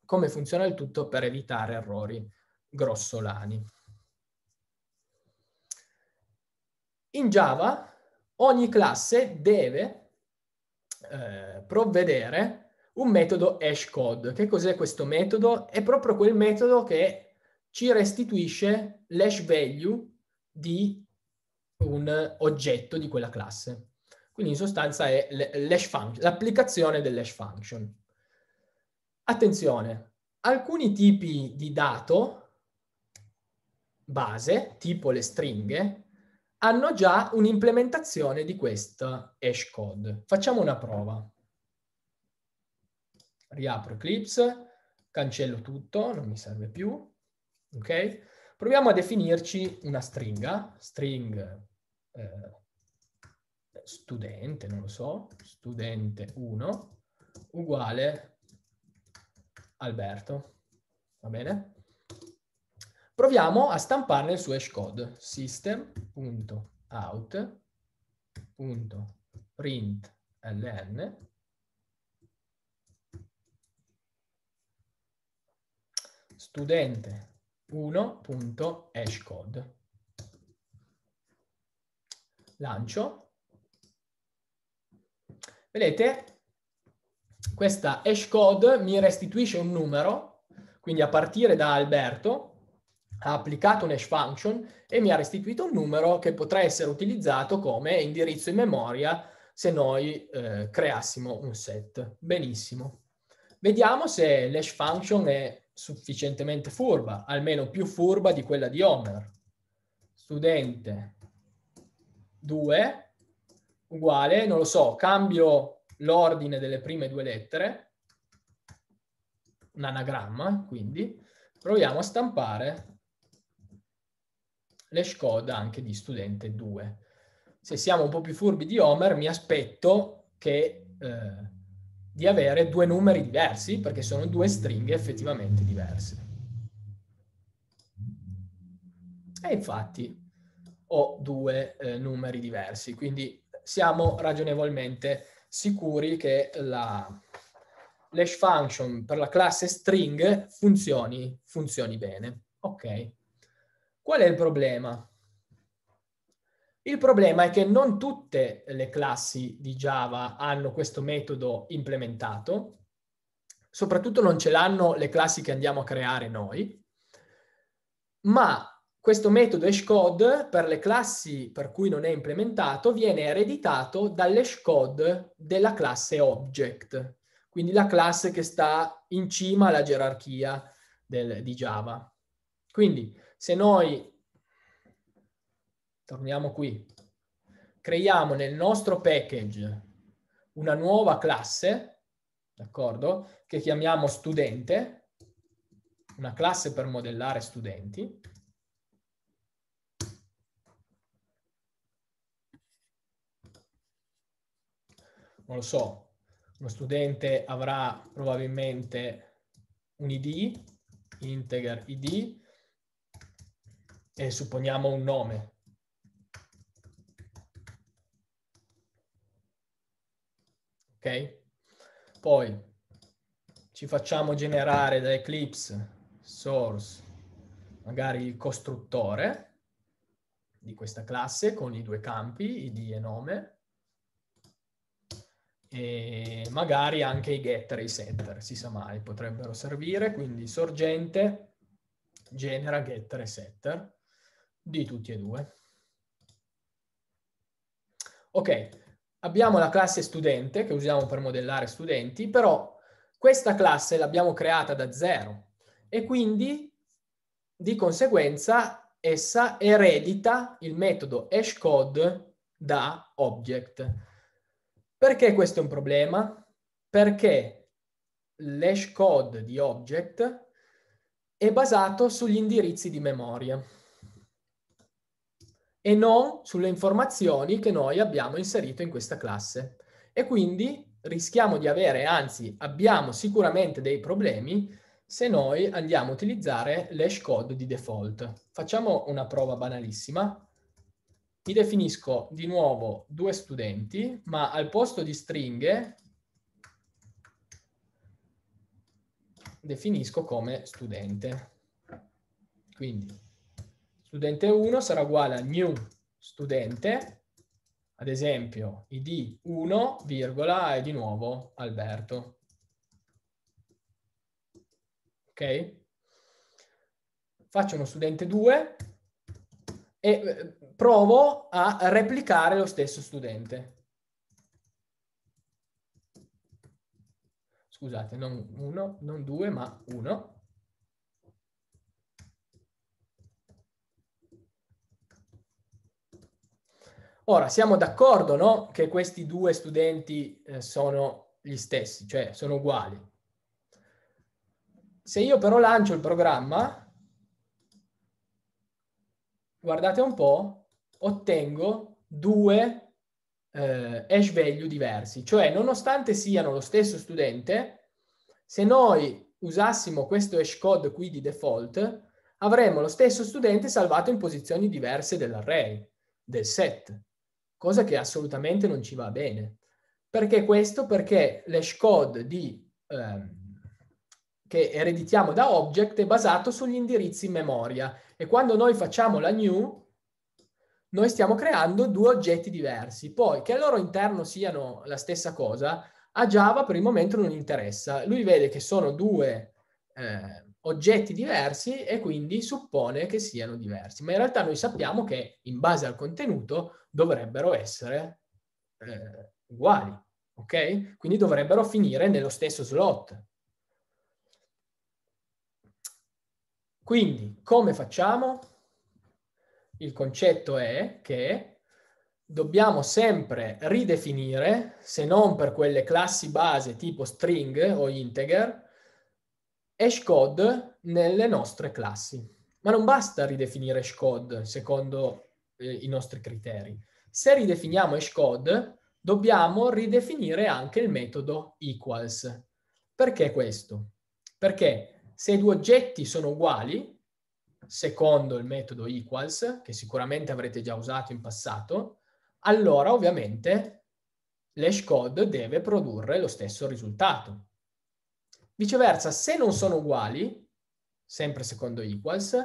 come funziona il tutto per evitare errori grossolani. In Java ogni classe deve eh, provvedere un metodo hashcode. Che cos'è questo metodo? È proprio quel metodo che ci restituisce l'hash value di un oggetto di quella classe. Quindi in sostanza è function, l'applicazione dell'hash function. Attenzione, alcuni tipi di dato base, tipo le stringhe, hanno già un'implementazione di questo hash code. Facciamo una prova. Riapro Eclipse, cancello tutto, non mi serve più, ok? Proviamo a definirci una stringa, string eh, studente, non lo so, studente 1 uguale Alberto, va bene? Proviamo a stamparne il suo hash code, system.out.println studente 1.hashcode. Lancio. Vedete, questa hashcode mi restituisce un numero, quindi a partire da Alberto ha applicato un hash function e mi ha restituito un numero che potrà essere utilizzato come indirizzo in memoria se noi eh, creassimo un set. Benissimo. Vediamo se l'hash function è sufficientemente furba, almeno più furba di quella di Homer. Studente 2 uguale, non lo so, cambio l'ordine delle prime due lettere, un anagramma, quindi proviamo a stampare le Skoda anche di studente 2. Se siamo un po' più furbi di Homer, mi aspetto che eh, di avere due numeri diversi perché sono due stringhe effettivamente diverse. E infatti ho due eh, numeri diversi, quindi siamo ragionevolmente sicuri che la l'hash function per la classe string funzioni, funzioni bene. Ok. Qual è il problema? Il problema è che non tutte le classi di Java hanno questo metodo implementato, soprattutto non ce l'hanno le classi che andiamo a creare noi, ma questo metodo hashcode per le classi per cui non è implementato viene ereditato dall'hashcode della classe object, quindi la classe che sta in cima alla gerarchia del, di Java. Quindi se noi torniamo qui, creiamo nel nostro package una nuova classe, d'accordo, che chiamiamo studente, una classe per modellare studenti, non lo so, uno studente avrà probabilmente un id, integer id, e supponiamo un nome, ok? Poi ci facciamo generare da Eclipse source magari il costruttore di questa classe con i due campi, id e nome, e magari anche i getter e i setter, si sa mai, potrebbero servire, quindi sorgente genera getter e setter di tutti e due. Ok, abbiamo la classe studente che usiamo per modellare studenti, però questa classe l'abbiamo creata da zero e quindi di conseguenza essa eredita il metodo hashcode da object. Perché questo è un problema? Perché l'hashcode di object è basato sugli indirizzi di memoria e non sulle informazioni che noi abbiamo inserito in questa classe. E quindi rischiamo di avere, anzi abbiamo sicuramente dei problemi se noi andiamo a utilizzare l'hash code di default. Facciamo una prova banalissima. Mi definisco di nuovo due studenti, ma al posto di stringhe definisco come studente. Quindi studente 1 sarà uguale a new studente, ad esempio id 1, virgola, e di nuovo Alberto. Ok? Faccio uno studente 2 e eh, provo a replicare lo stesso studente. Scusate, non 1, non 2, ma 1. Ora, siamo d'accordo no? che questi due studenti eh, sono gli stessi, cioè sono uguali. Se io però lancio il programma, guardate un po', ottengo due eh, hash value diversi. Cioè, nonostante siano lo stesso studente, se noi usassimo questo hash code qui di default, avremmo lo stesso studente salvato in posizioni diverse dell'array, del set cosa che assolutamente non ci va bene. Perché questo? Perché l'hash code di, ehm, che ereditiamo da object è basato sugli indirizzi in memoria e quando noi facciamo la new noi stiamo creando due oggetti diversi. Poi che al loro interno siano la stessa cosa, a Java per il momento non interessa. Lui vede che sono due eh, oggetti diversi e quindi suppone che siano diversi. Ma in realtà noi sappiamo che in base al contenuto dovrebbero essere eh, uguali, ok? Quindi dovrebbero finire nello stesso slot. Quindi come facciamo? Il concetto è che dobbiamo sempre ridefinire, se non per quelle classi base tipo string o integer, hash code nelle nostre classi. Ma non basta ridefinire hash code secondo eh, i nostri criteri. Se ridefiniamo hash code, dobbiamo ridefinire anche il metodo equals. Perché questo? Perché se i due oggetti sono uguali, secondo il metodo equals, che sicuramente avrete già usato in passato, allora ovviamente l'hash code deve produrre lo stesso risultato. Viceversa, se non sono uguali, sempre secondo equals,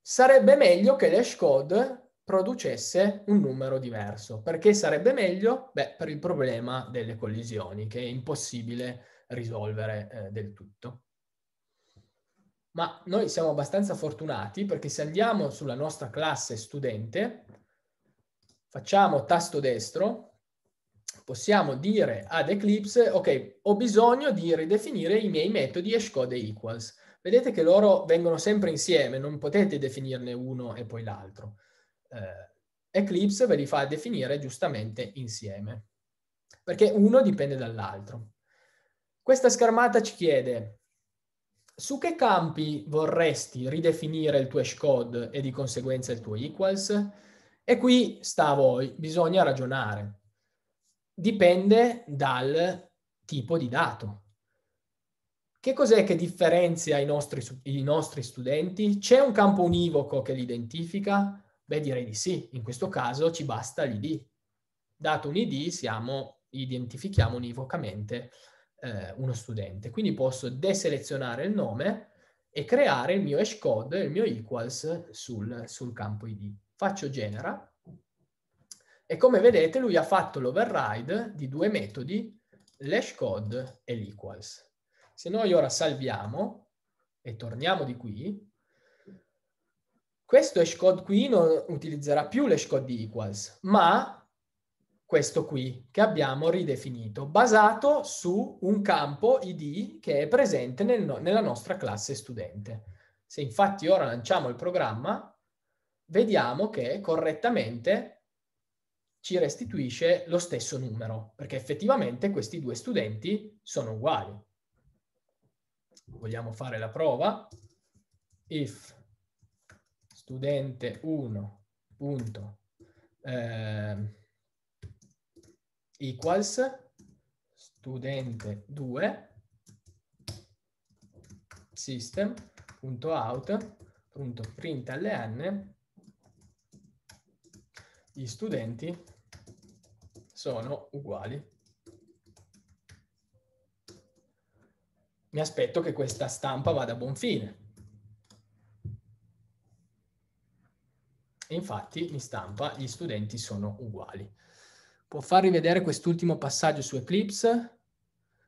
sarebbe meglio che code producesse un numero diverso. Perché sarebbe meglio? Beh, per il problema delle collisioni, che è impossibile risolvere eh, del tutto. Ma noi siamo abbastanza fortunati perché se andiamo sulla nostra classe studente, facciamo tasto destro, possiamo dire ad Eclipse, ok, ho bisogno di ridefinire i miei metodi hash code equals. Vedete che loro vengono sempre insieme, non potete definirne uno e poi l'altro. Eh, Eclipse ve li fa definire giustamente insieme, perché uno dipende dall'altro. Questa schermata ci chiede su che campi vorresti ridefinire il tuo hash code e di conseguenza il tuo equals? E qui sta a voi, bisogna ragionare dipende dal tipo di dato. Che cos'è che differenzia i nostri, i nostri studenti? C'è un campo univoco che li identifica? Beh, direi di sì. In questo caso ci basta l'ID. Dato un ID, siamo, identifichiamo univocamente eh, uno studente. Quindi posso deselezionare il nome e creare il mio hashcode, il mio equals sul, sul campo ID. Faccio genera e come vedete lui ha fatto l'override di due metodi, code e l'equals. Se noi ora salviamo e torniamo di qui, questo code qui non utilizzerà più code di equals, ma questo qui che abbiamo ridefinito, basato su un campo ID che è presente nel no nella nostra classe studente. Se infatti ora lanciamo il programma, vediamo che correttamente ci restituisce lo stesso numero, perché effettivamente questi due studenti sono uguali. Vogliamo fare la prova? If studente 1 punto, eh, equals studente 2 system.out.println gli studenti sono uguali. Mi aspetto che questa stampa vada a buon fine. E infatti mi stampa gli studenti sono uguali. Può far rivedere quest'ultimo passaggio su Eclipse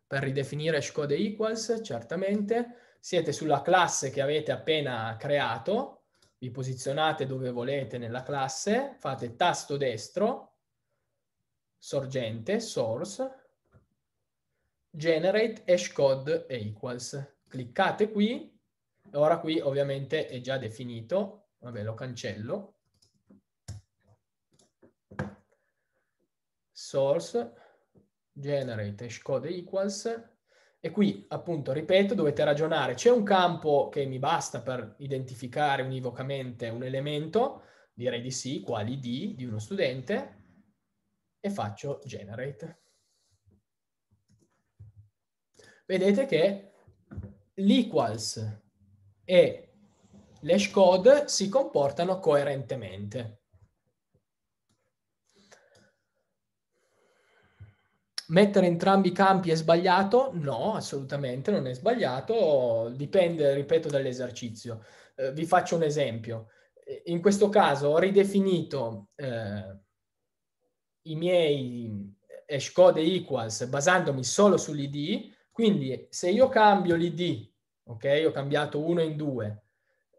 per ridefinire hash code equals? Certamente. Siete sulla classe che avete appena creato, vi posizionate dove volete nella classe, fate tasto destro, sorgente, source, generate hashcode e equals. Cliccate qui, e ora qui ovviamente è già definito, vabbè lo cancello, source, generate hashcode equals, e qui, appunto, ripeto, dovete ragionare. C'è un campo che mi basta per identificare univocamente un elemento, direi di sì, quali di, di uno studente, e faccio generate. Vedete che l'equals e l'hash code si comportano coerentemente. mettere entrambi i campi è sbagliato? No, assolutamente non è sbagliato, dipende, ripeto, dall'esercizio. Eh, vi faccio un esempio. Eh, in questo caso ho ridefinito eh, i miei eh, hash code equals basandomi solo sull'ID, quindi se io cambio l'ID, ok, ho cambiato 1 in 2,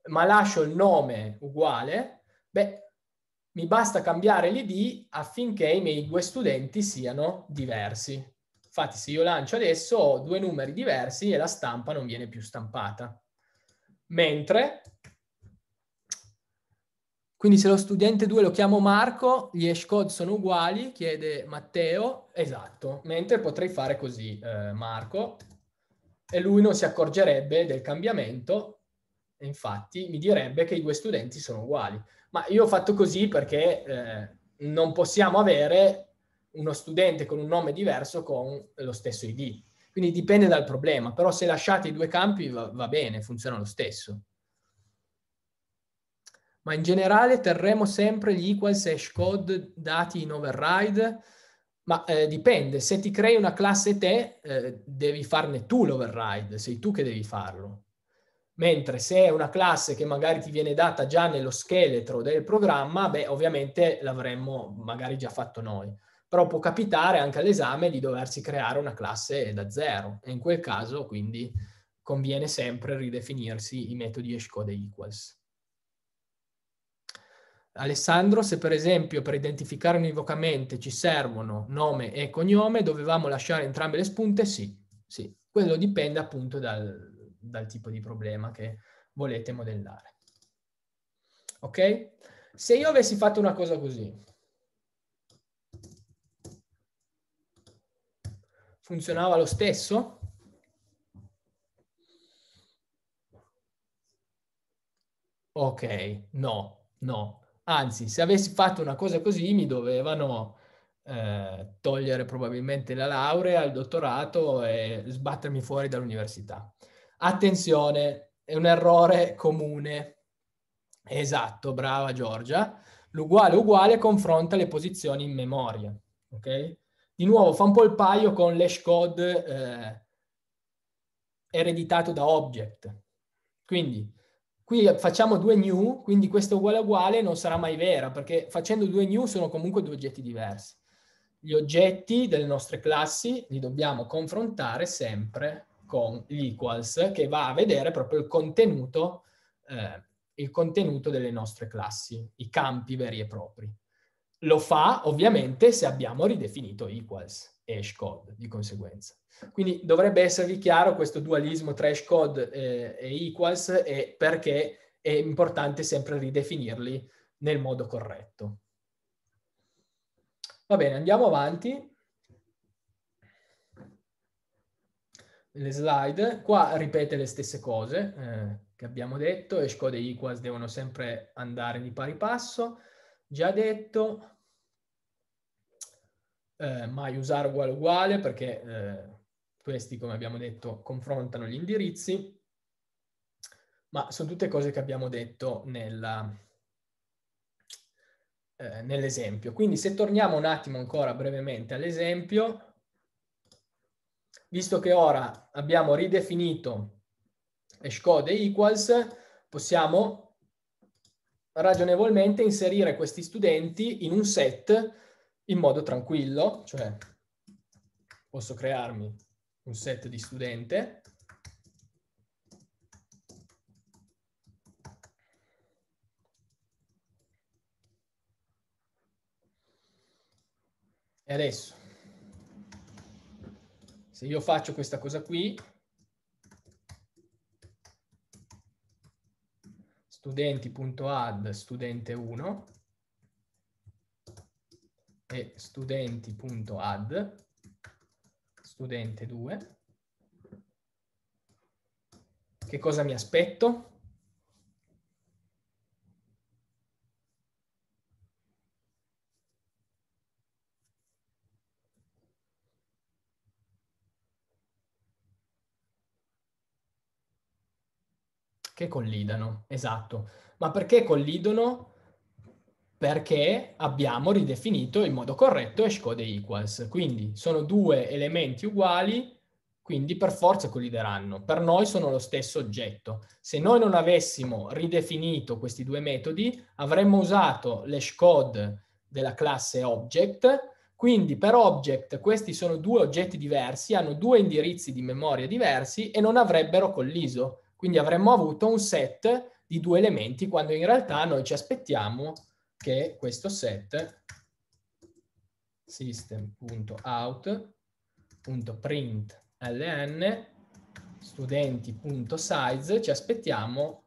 ma lascio il nome uguale, beh, mi basta cambiare l'id affinché i miei due studenti siano diversi. Infatti se io lancio adesso ho due numeri diversi e la stampa non viene più stampata. Mentre, quindi se lo studente 2 lo chiamo Marco, gli hash code sono uguali, chiede Matteo, esatto. Mentre potrei fare così, eh, Marco, e lui non si accorgerebbe del cambiamento, infatti mi direbbe che i due studenti sono uguali. Ma io ho fatto così perché eh, non possiamo avere uno studente con un nome diverso con lo stesso ID. Quindi dipende dal problema, però se lasciate i due campi va, va bene, funziona lo stesso. Ma in generale terremo sempre gli equals hash code dati in override, ma eh, dipende, se ti crei una classe te eh, devi farne tu l'override, sei tu che devi farlo. Mentre se è una classe che magari ti viene data già nello scheletro del programma, beh, ovviamente l'avremmo magari già fatto noi. Però può capitare anche all'esame di doversi creare una classe da zero. E in quel caso, quindi, conviene sempre ridefinirsi i metodi hash equals. Alessandro, se per esempio per identificare univocamente ci servono nome e cognome, dovevamo lasciare entrambe le spunte? Sì, sì. Quello dipende appunto dal, dal tipo di problema che volete modellare. Ok? Se io avessi fatto una cosa così, funzionava lo stesso? Ok, no, no. Anzi, se avessi fatto una cosa così mi dovevano eh, togliere probabilmente la laurea, il dottorato e sbattermi fuori dall'università. Attenzione, è un errore comune. Esatto, brava Giorgia. L'uguale uguale confronta le posizioni in memoria, ok? Di nuovo fa un po' il paio con l'hash code eh, ereditato da object. Quindi qui facciamo due new, quindi questa uguale uguale non sarà mai vera, perché facendo due new sono comunque due oggetti diversi. Gli oggetti delle nostre classi li dobbiamo confrontare sempre con equals che va a vedere proprio il contenuto, eh, il contenuto delle nostre classi, i campi veri e propri. Lo fa ovviamente se abbiamo ridefinito equals e code di conseguenza. Quindi dovrebbe esservi chiaro questo dualismo tra hashcode eh, e equals e perché è importante sempre ridefinirli nel modo corretto. Va bene, andiamo avanti. le slide. Qua ripete le stesse cose eh, che abbiamo detto, e Scode e Equals devono sempre andare di pari passo. Già detto, eh, mai usare uguale uguale perché eh, questi, come abbiamo detto, confrontano gli indirizzi, ma sono tutte cose che abbiamo detto eh, nell'esempio. Quindi se torniamo un attimo ancora brevemente all'esempio, visto che ora abbiamo ridefinito hash equals, possiamo ragionevolmente inserire questi studenti in un set in modo tranquillo, cioè posso crearmi un set di studente e adesso se io faccio questa cosa qui, studenti.add studente 1 e studenti.add studente 2, che cosa mi aspetto? Che collidano, esatto. Ma perché collidono? Perché abbiamo ridefinito in modo corretto hash equals. Quindi sono due elementi uguali, quindi per forza collideranno. Per noi sono lo stesso oggetto. Se noi non avessimo ridefinito questi due metodi, avremmo usato l'hash della classe object, quindi per object questi sono due oggetti diversi, hanno due indirizzi di memoria diversi e non avrebbero colliso. Quindi avremmo avuto un set di due elementi quando in realtà noi ci aspettiamo che questo set system.out.println studenti.size ci aspettiamo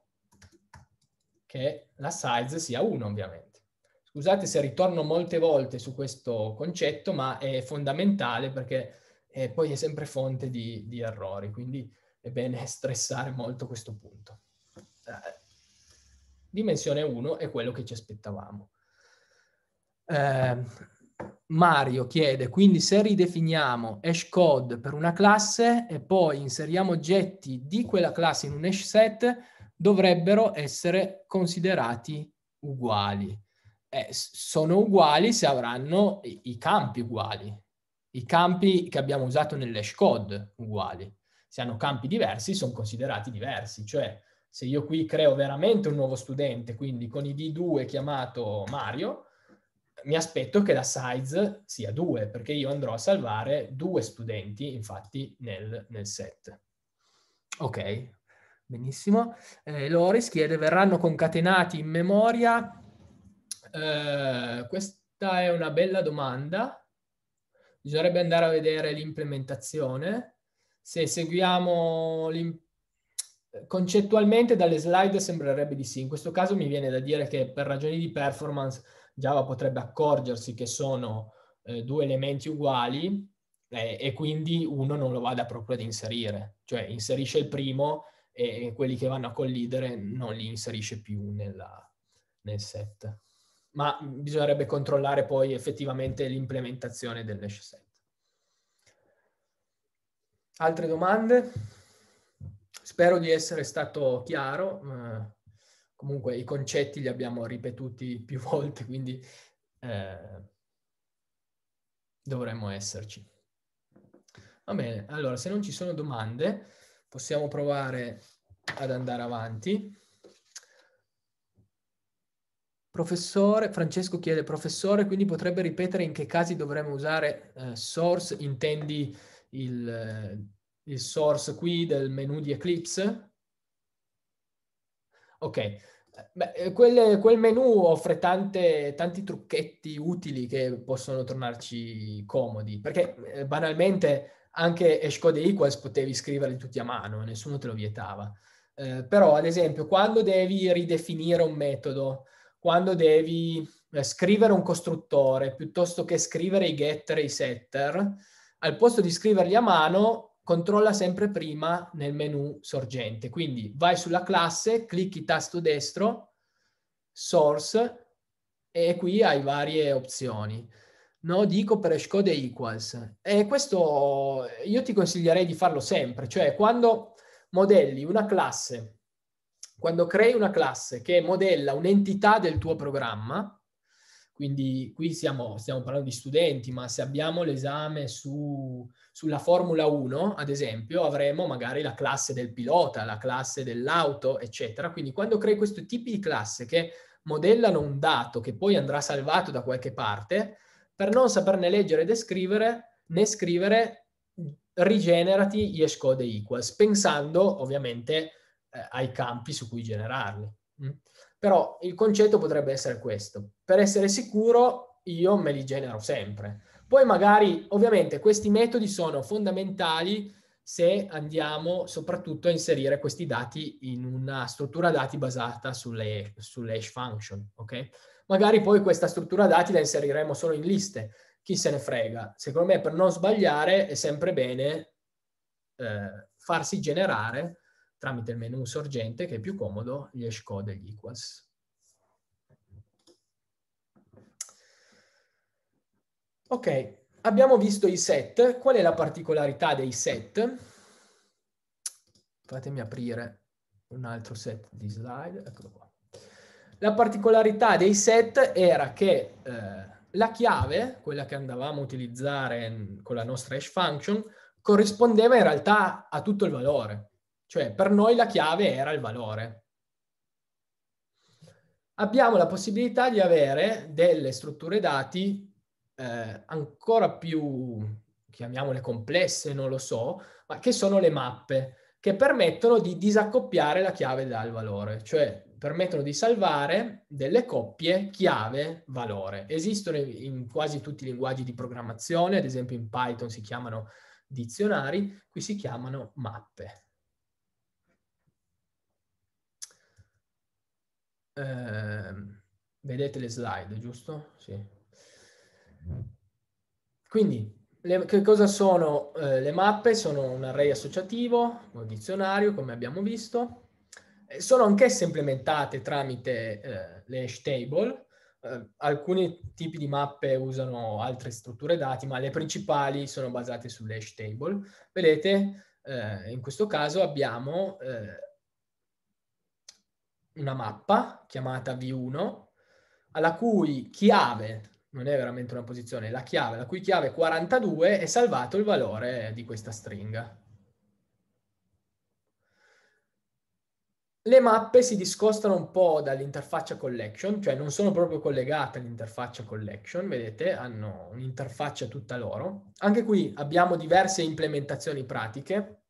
che la size sia 1 ovviamente. Scusate se ritorno molte volte su questo concetto ma è fondamentale perché eh, poi è sempre fonte di, di errori quindi è bene stressare molto questo punto. Eh, dimensione 1 è quello che ci aspettavamo. Eh, Mario chiede, quindi se ridefiniamo hash code per una classe e poi inseriamo oggetti di quella classe in un hash set, dovrebbero essere considerati uguali. Eh, sono uguali se avranno i, i campi uguali, i campi che abbiamo usato nell'hash code uguali se hanno campi diversi, sono considerati diversi. Cioè, se io qui creo veramente un nuovo studente, quindi con ID2 chiamato Mario, mi aspetto che la size sia 2, perché io andrò a salvare due studenti, infatti, nel, nel set. Ok, benissimo. Eh, Loris chiede, verranno concatenati in memoria? Eh, questa è una bella domanda. Bisognerebbe andare a vedere l'implementazione se seguiamo concettualmente dalle slide sembrerebbe di sì. In questo caso mi viene da dire che per ragioni di performance Java potrebbe accorgersi che sono eh, due elementi uguali eh, e quindi uno non lo vada proprio ad inserire, cioè inserisce il primo e quelli che vanno a collidere non li inserisce più nella, nel set. Ma bisognerebbe controllare poi effettivamente l'implementazione dell'hash set. Altre domande? Spero di essere stato chiaro. Eh, comunque i concetti li abbiamo ripetuti più volte, quindi eh, dovremmo esserci. Va bene, allora se non ci sono domande possiamo provare ad andare avanti. Professore, Francesco chiede, professore, quindi potrebbe ripetere in che casi dovremmo usare eh, source, intendi il, il source qui del menu di Eclipse. Ok, Beh, quel, quel, menu offre tante, tanti trucchetti utili che possono tornarci comodi, perché eh, banalmente anche hashcode equals potevi scriverli tutti a mano, nessuno te lo vietava. Eh, però, ad esempio, quando devi ridefinire un metodo, quando devi eh, scrivere un costruttore, piuttosto che scrivere i getter e i setter, al posto di scriverli a mano, controlla sempre prima nel menu sorgente. Quindi vai sulla classe, clicchi tasto destro, source, e qui hai varie opzioni. No, dico per hash equals. E questo io ti consiglierei di farlo sempre, cioè quando modelli una classe, quando crei una classe che modella un'entità del tuo programma, quindi qui siamo, stiamo parlando di studenti, ma se abbiamo l'esame su, sulla Formula 1, ad esempio, avremo magari la classe del pilota, la classe dell'auto, eccetera. Quindi quando crei questi tipi di classe che modellano un dato che poi andrà salvato da qualche parte, per non saperne leggere e descrivere, né scrivere, rigenerati yes code equals, pensando ovviamente eh, ai campi su cui generarli. Mm? però il concetto potrebbe essere questo. Per essere sicuro io me li genero sempre. Poi magari, ovviamente, questi metodi sono fondamentali se andiamo soprattutto a inserire questi dati in una struttura dati basata sulle, sulle hash function, ok? Magari poi questa struttura dati la inseriremo solo in liste, chi se ne frega. Secondo me per non sbagliare è sempre bene eh, farsi generare tramite il menu sorgente che è più comodo gli hash code e gli equals. Ok, abbiamo visto i set. Qual è la particolarità dei set? Fatemi aprire un altro set di slide. Eccolo qua. La particolarità dei set era che eh, la chiave, quella che andavamo a utilizzare con la nostra hash function, corrispondeva in realtà a tutto il valore. Cioè, per noi la chiave era il valore. Abbiamo la possibilità di avere delle strutture dati eh, ancora più, chiamiamole complesse, non lo so, ma che sono le mappe, che permettono di disaccoppiare la chiave dal valore, cioè permettono di salvare delle coppie chiave-valore. Esistono in quasi tutti i linguaggi di programmazione, ad esempio in Python si chiamano dizionari, qui si chiamano mappe. eh, vedete le slide, giusto? Sì. Quindi, le, che cosa sono eh, le mappe? Sono un array associativo, un dizionario, come abbiamo visto. Sono anch'esse implementate tramite eh, le hash table, eh, alcuni tipi di mappe usano altre strutture dati, ma le principali sono basate sulle hash table. Vedete, eh, in questo caso abbiamo eh, una mappa chiamata V1, alla cui chiave, non è veramente una posizione, la chiave, la cui chiave 42 è salvato il valore di questa stringa. Le mappe si discostano un po' dall'interfaccia collection, cioè non sono proprio collegate all'interfaccia collection, vedete, hanno un'interfaccia tutta loro. Anche qui abbiamo diverse implementazioni pratiche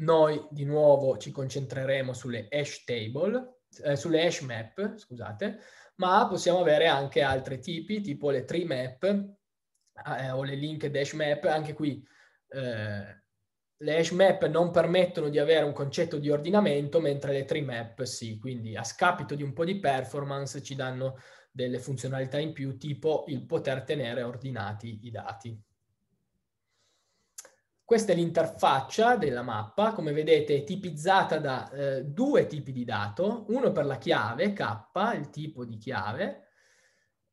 noi di nuovo ci concentreremo sulle hash table, eh, sulle hash map, scusate, ma possiamo avere anche altri tipi, tipo le tree map eh, o le link hash map, anche qui eh, le hash map non permettono di avere un concetto di ordinamento, mentre le tree map sì, quindi a scapito di un po' di performance ci danno delle funzionalità in più, tipo il poter tenere ordinati i dati. Questa è l'interfaccia della mappa, come vedete è tipizzata da eh, due tipi di dato, uno per la chiave K, il tipo di chiave,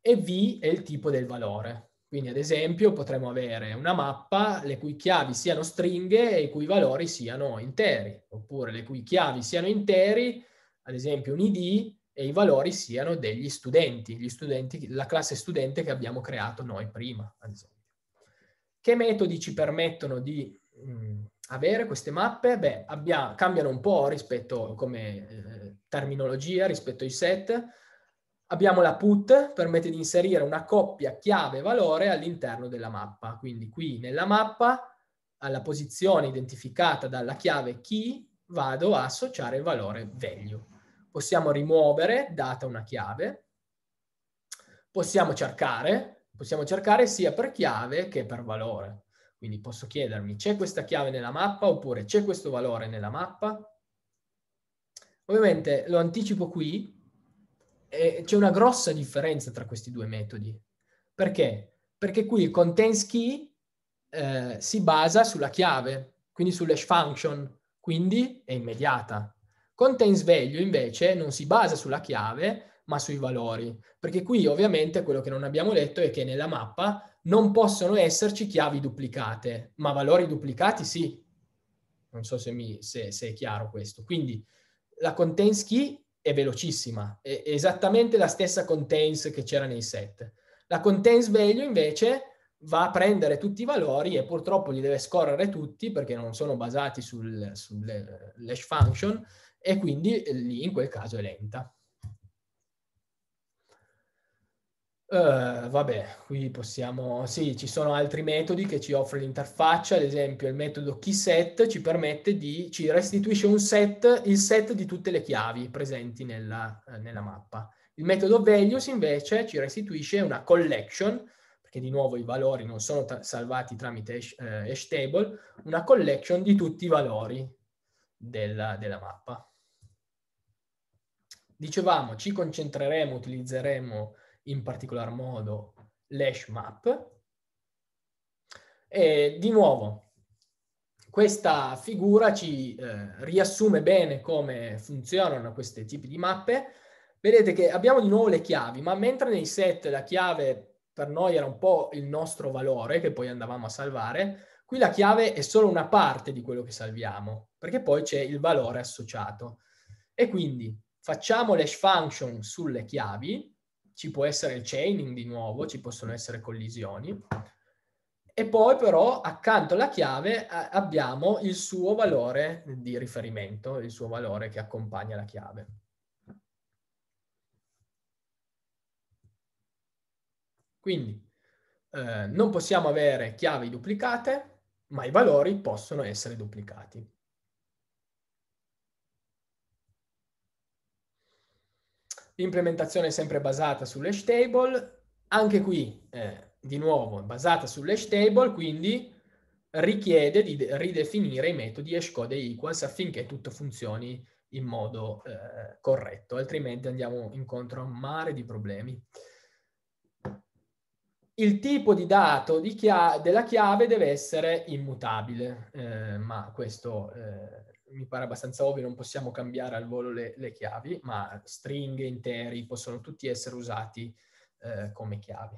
e V è il tipo del valore. Quindi ad esempio potremmo avere una mappa le cui chiavi siano stringhe e i cui valori siano interi, oppure le cui chiavi siano interi, ad esempio un ID e i valori siano degli studenti, studenti la classe studente che abbiamo creato noi prima, ad esempio. Che metodi ci permettono di mh, mm, avere queste mappe? Beh, abbia, cambiano un po' rispetto come eh, terminologia, rispetto ai set. Abbiamo la put, permette di inserire una coppia chiave-valore all'interno della mappa. Quindi qui nella mappa, alla posizione identificata dalla chiave key, vado a associare il valore value. Possiamo rimuovere data una chiave, possiamo cercare, Possiamo cercare sia per chiave che per valore. Quindi posso chiedermi c'è questa chiave nella mappa oppure c'è questo valore nella mappa? Ovviamente lo anticipo qui, eh, c'è una grossa differenza tra questi due metodi. Perché? Perché qui il contains key eh, si basa sulla chiave, quindi sull'hash function, quindi è immediata. Contains value invece non si basa sulla chiave, ma sui valori. Perché qui ovviamente quello che non abbiamo letto è che nella mappa non possono esserci chiavi duplicate, ma valori duplicati sì. Non so se, mi, se, se è chiaro questo. Quindi la contains key è velocissima, è esattamente la stessa contains che c'era nei set. La contains value invece va a prendere tutti i valori e purtroppo li deve scorrere tutti perché non sono basati sul, sull'hash eh, function e quindi eh, lì in quel caso è lenta. Uh, vabbè, qui possiamo... Sì, ci sono altri metodi che ci offre l'interfaccia, ad esempio il metodo keySet ci permette di... ci restituisce un set, il set di tutte le chiavi presenti nella, eh, nella mappa. Il metodo values invece ci restituisce una collection, perché di nuovo i valori non sono tra salvati tramite hash, eh, hash, table, una collection di tutti i valori della, della mappa. Dicevamo, ci concentreremo, utilizzeremo in particolar modo l'hash map. E mm. di nuovo, questa figura ci eh, riassume bene come funzionano questi tipi di mappe. Vedete che abbiamo di nuovo le chiavi, ma mentre nei set la chiave per noi era un po' il nostro valore che poi andavamo a salvare, qui la chiave è solo una parte di quello che salviamo, perché poi c'è il valore associato. E quindi facciamo l'hash function sulle chiavi, ci può essere il chaining di nuovo, ci possono mm. essere collisioni. E poi però accanto alla chiave eh, abbiamo il suo valore di riferimento, il suo valore che accompagna la chiave. Quindi eh, non possiamo avere chiavi duplicate, ma i valori possono essere duplicati. L'implementazione è sempre basata sull'hash table, anche qui eh, di nuovo basata sull'hash table, quindi richiede di ridefinire i metodi hash e equals affinché tutto funzioni in modo eh, corretto, altrimenti andiamo incontro a un mare di problemi. Il tipo di dato di chia della chiave deve essere immutabile, eh, ma questo eh, mi pare abbastanza ovvio, non possiamo cambiare al volo le, le chiavi, ma stringhe interi possono tutti essere usati eh, come chiavi.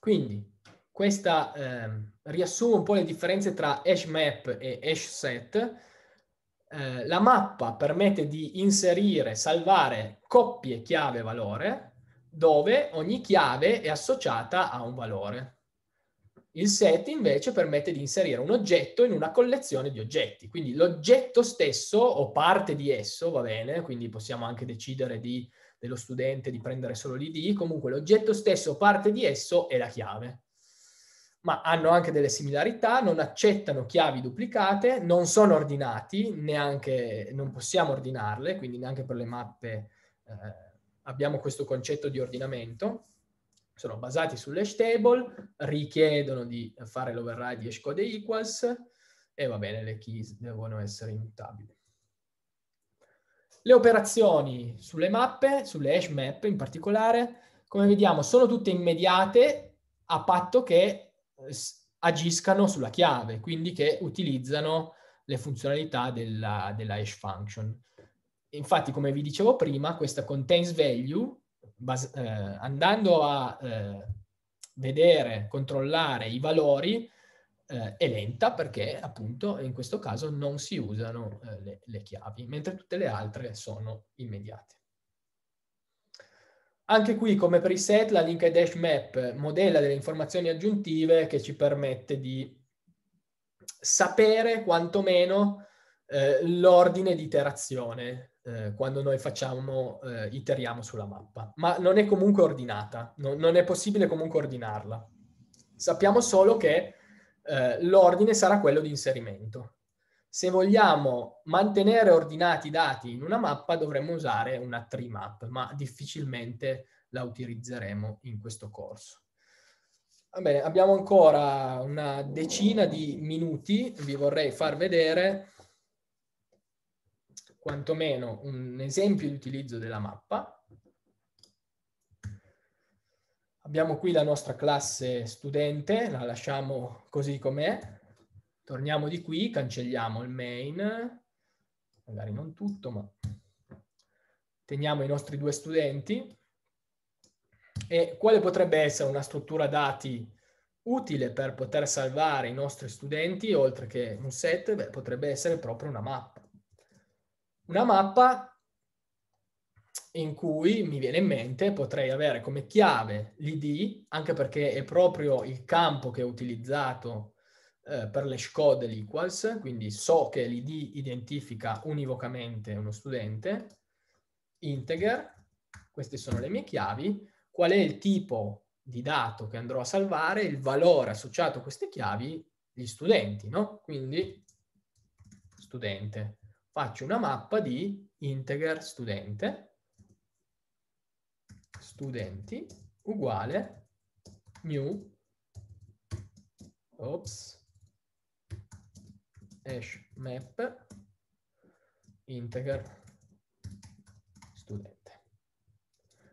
Quindi, questa eh, riassume un po' le differenze tra hash map e hash set. Eh, la mappa permette di inserire, salvare coppie chiave-valore, dove ogni chiave è associata a un valore. Il set invece permette di inserire un oggetto in una collezione di oggetti, quindi l'oggetto stesso o parte di esso, va bene, quindi possiamo anche decidere di, dello studente di prendere solo l'ID, comunque l'oggetto stesso o parte di esso è la chiave. Ma hanno anche delle similarità, non accettano chiavi duplicate, non sono ordinati, neanche non possiamo ordinarle, quindi neanche per le mappe eh, abbiamo questo concetto di ordinamento sono basati sull'hash table, richiedono di fare l'override hash code equals e va bene, le keys devono essere immutabili. Le operazioni sulle mappe, sulle hash map in particolare, come vediamo, sono tutte immediate a patto che agiscano sulla chiave, quindi che utilizzano le funzionalità della, della hash function. Infatti, come vi dicevo prima, questa contains value bas- eh, andando a eh, vedere, controllare i valori, eh, è lenta perché appunto in questo caso non si usano eh, le, le chiavi, mentre tutte le altre sono immediate. Anche qui, come preset, i set, la linked hash map modella delle informazioni aggiuntive che ci permette di sapere quantomeno eh, l'ordine di iterazione eh, quando noi facciamo, eh, iteriamo sulla mappa, ma non è comunque ordinata, no, non è possibile comunque ordinarla. Sappiamo solo che eh, l'ordine sarà quello di inserimento. Se vogliamo mantenere ordinati i dati in una mappa dovremmo usare una tree map, ma difficilmente la utilizzeremo in questo corso. Va bene, abbiamo ancora una decina di minuti, vi vorrei far vedere quantomeno un esempio di utilizzo della mappa. Abbiamo qui la nostra classe studente, la lasciamo così com'è. Torniamo di qui, cancelliamo il main, magari non tutto, ma teniamo i nostri due studenti. E quale potrebbe essere una struttura dati utile per poter salvare i nostri studenti, oltre che un set, beh, potrebbe essere proprio una mappa una mappa in cui mi viene in mente potrei avere come chiave l'ID, anche perché è proprio il campo che ho utilizzato eh, per le Scode l'equals, quindi so che l'ID identifica univocamente uno studente, integer, queste sono le mie chiavi, qual è il tipo di dato che andrò a salvare, il valore associato a queste chiavi, gli studenti, no? Quindi studente faccio una mappa di integer studente, studenti, uguale new, ops, hash map, integer studente.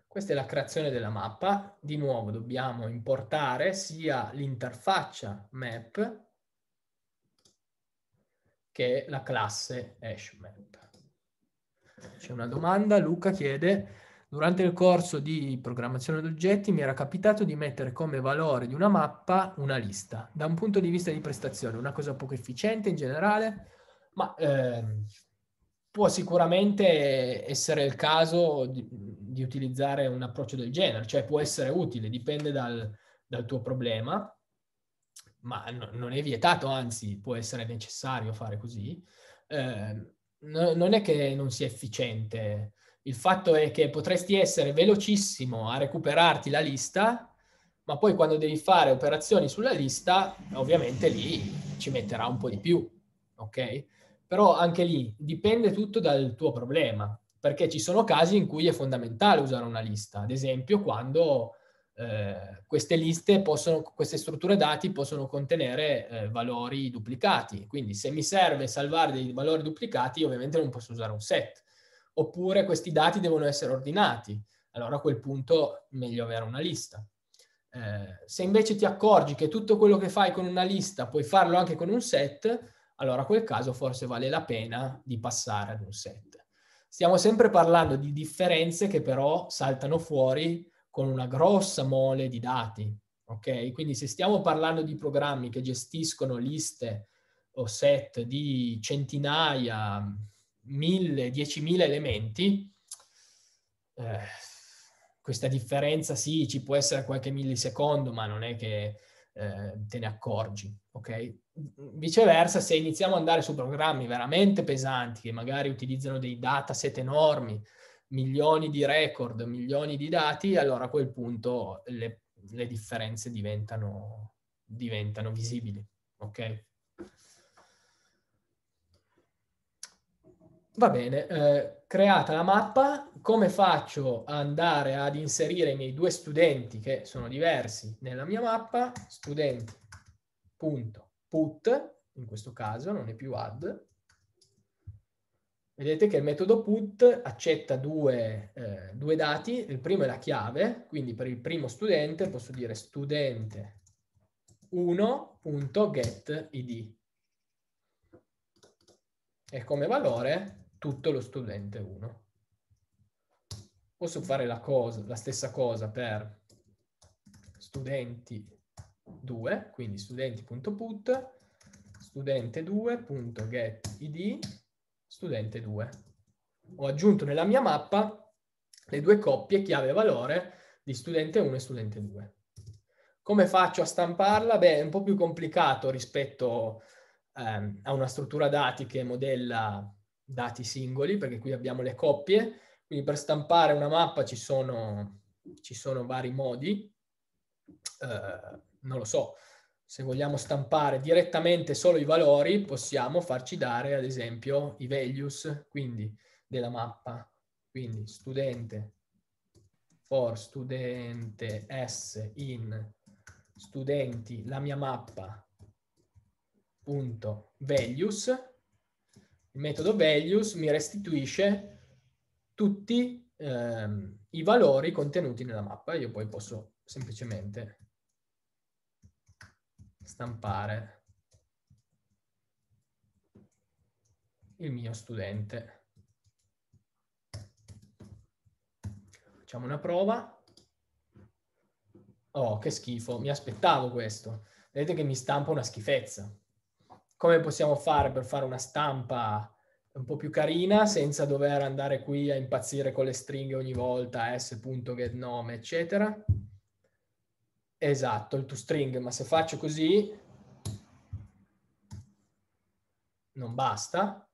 Questa è la creazione della mappa. Di nuovo dobbiamo importare sia l'interfaccia map che è la classe HashMap. C'è una domanda, Luca chiede, durante il corso di programmazione di oggetti mi era capitato di mettere come valore di una mappa una lista. Da un punto di vista di prestazione, una cosa poco efficiente in generale, ma eh, può sicuramente essere il caso di, di, utilizzare un approccio del genere, cioè può essere utile, dipende dal, dal tuo problema ma no, non è vietato, anzi può essere necessario fare così, eh, no, non è che non sia efficiente. Il fatto è che potresti essere velocissimo a recuperarti la lista, ma poi quando devi fare operazioni sulla lista, ovviamente lì ci metterà un po' di più, ok? Però anche lì dipende tutto dal tuo problema, perché ci sono casi in cui è fondamentale usare una lista, ad esempio quando eh, queste liste possono, queste strutture dati possono contenere eh, valori duplicati. Quindi se mi serve salvare dei valori duplicati, ovviamente non posso usare un set. Oppure questi dati devono essere ordinati. Allora a quel punto meglio avere una lista. Eh, se invece ti accorgi che tutto quello che fai con una lista puoi farlo anche con un set, allora a quel caso forse vale la pena di passare ad un set. Stiamo sempre parlando di differenze che però saltano fuori con una grossa mole di dati, ok? Quindi se stiamo parlando di programmi che gestiscono liste o set di centinaia, mille, diecimila elementi, eh, questa differenza sì, ci può essere qualche millisecondo, ma non è che eh, te ne accorgi, ok? Viceversa, se iniziamo ad andare su programmi veramente pesanti, che magari utilizzano dei dataset enormi, milioni di record, milioni di dati, allora a quel punto le, le differenze diventano, diventano visibili. Ok? Va bene, eh, creata la mappa, come faccio ad andare ad inserire i miei due studenti che sono diversi nella mia mappa? Studenti.put, in questo caso non è più add, Vedete che il metodo put accetta due, eh, due dati, il primo è la chiave, quindi per il primo studente posso dire studente 1.getID e come valore tutto lo studente 1. Posso fare la, cosa, la stessa cosa per studenti 2, quindi studenti.put, studente 2.getID studente 2. Ho aggiunto nella mia mappa le due coppie chiave valore di studente 1 e studente 2. Come faccio a stamparla? Beh, è un po' più complicato rispetto ehm, a una struttura dati che modella dati singoli, perché qui abbiamo le coppie, quindi per stampare una mappa ci sono, ci sono vari modi. Eh, non lo so, se vogliamo stampare direttamente solo i valori, possiamo farci dare, ad esempio, i values, quindi, della mappa. Quindi studente for studente s in studenti la mia mappa punto values il metodo values mi restituisce tutti ehm, i valori contenuti nella mappa io poi posso semplicemente stampare il mio studente. Facciamo una prova. Oh, che schifo, mi aspettavo questo. Vedete che mi stampa una schifezza. Come possiamo fare per fare una stampa un po' più carina senza dover andare qui a impazzire con le stringhe ogni volta, s.getNome, eccetera? Esatto, il toString, ma se faccio così non basta,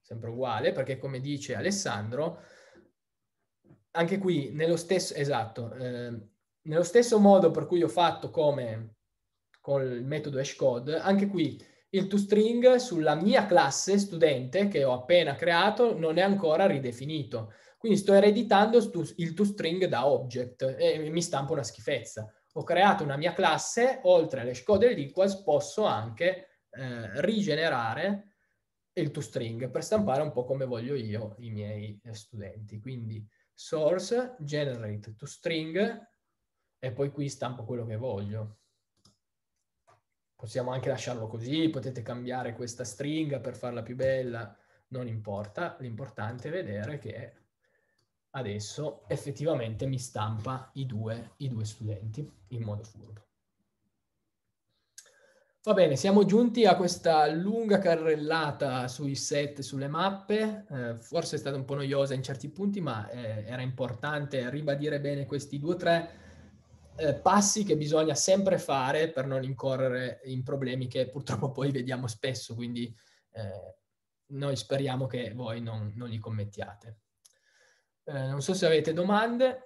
sempre uguale, perché come dice Alessandro, anche qui nello stesso, esatto, eh, nello stesso modo per cui ho fatto come con il metodo hashcode, anche qui il toString sulla mia classe studente che ho appena creato non è ancora ridefinito. Quindi sto ereditando il toString da object e mi stampo una schifezza ho creato una mia classe, oltre alle Scoded Equals posso anche eh, rigenerare il toString per stampare un po' come voglio io i miei eh, studenti. Quindi source, generate toString e poi qui stampo quello che voglio. Possiamo anche lasciarlo così, potete cambiare questa stringa per farla più bella, non importa, l'importante è vedere che adesso effettivamente mi stampa i due, i due studenti in modo furbo. Va bene, siamo giunti a questa lunga carrellata sui set, sulle mappe, eh, forse è stata un po' noiosa in certi punti, ma eh, era importante ribadire bene questi due o tre eh, passi che bisogna sempre fare per non incorrere in problemi che purtroppo poi vediamo spesso, quindi eh, noi speriamo che voi non, non li commettiate. Eh, non so se avete domande.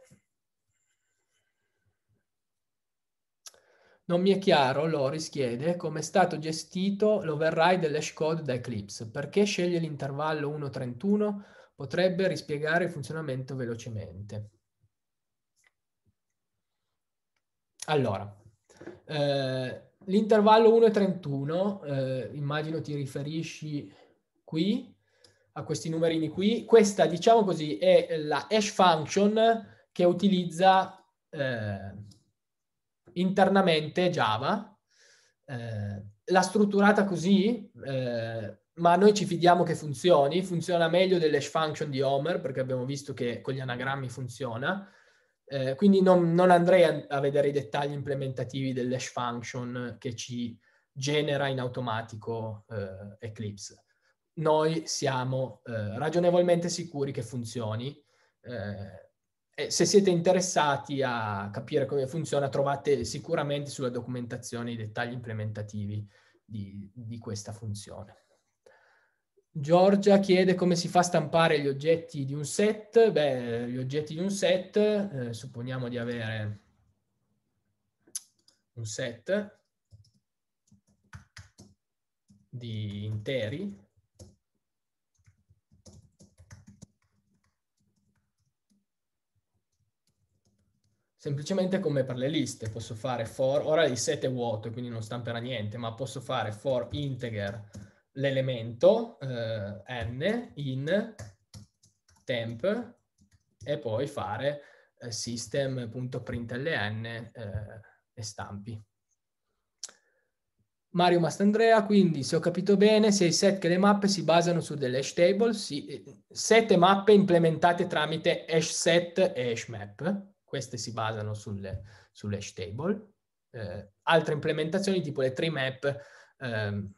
Non mi è chiaro, Loris chiede, come è stato gestito l'override dell'hash code da Eclipse. Perché sceglie l'intervallo 1.31? Potrebbe rispiegare il funzionamento velocemente. Allora, eh, l'intervallo 1.31, eh, immagino ti riferisci qui, a questi numerini qui. Questa, diciamo così, è la hash function che utilizza eh, internamente Java. Eh, l'ha strutturata così, eh, ma noi ci fidiamo che funzioni. Funziona meglio dell'hash function di Homer, perché abbiamo visto che con gli anagrammi funziona. Eh, quindi non, non andrei a, a, vedere i dettagli implementativi dell'hash function che ci genera in automatico eh, Eclipse noi siamo eh, ragionevolmente sicuri che funzioni. Eh, se siete interessati a capire come funziona, trovate sicuramente sulla documentazione i dettagli implementativi di, di questa funzione. Giorgia chiede come si fa a stampare gli oggetti di un set. Beh, gli oggetti di un set, eh, supponiamo di avere un set di interi semplicemente come per le liste, posso fare for, ora il set è vuoto quindi non stamperà niente, ma posso fare for integer l'elemento eh, n in temp e poi fare eh, system.println eh, e stampi. Mario Mastandrea, quindi se ho capito bene, sia i set che le mappe si basano su delle hash table, si, eh, set e mappe implementate tramite hash set e hash map queste si basano sulle hash table. Eh, altre implementazioni tipo le tree map, ehm,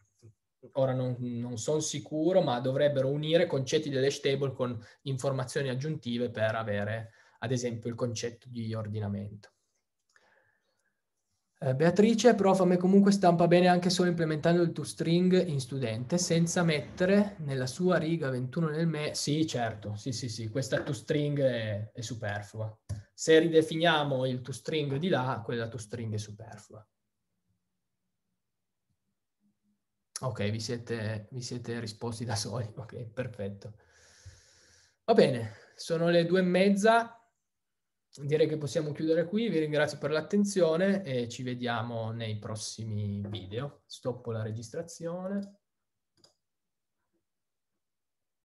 ora non, non sono sicuro, ma dovrebbero unire concetti delle hash table con informazioni aggiuntive per avere, ad esempio, il concetto di ordinamento. Eh, Beatrice, prof, a me comunque stampa bene anche solo implementando il toString in studente, senza mettere nella sua riga 21 nel me. Sì, certo, sì, sì, sì, questa toString è, è superflua. Se ridefiniamo il toString di là, quella toString è superflua. Ok, vi siete, vi siete risposti da soli. Ok, perfetto. Va bene, sono le due e mezza. Direi che possiamo chiudere qui. Vi ringrazio per l'attenzione e ci vediamo nei prossimi video. Stoppo la registrazione.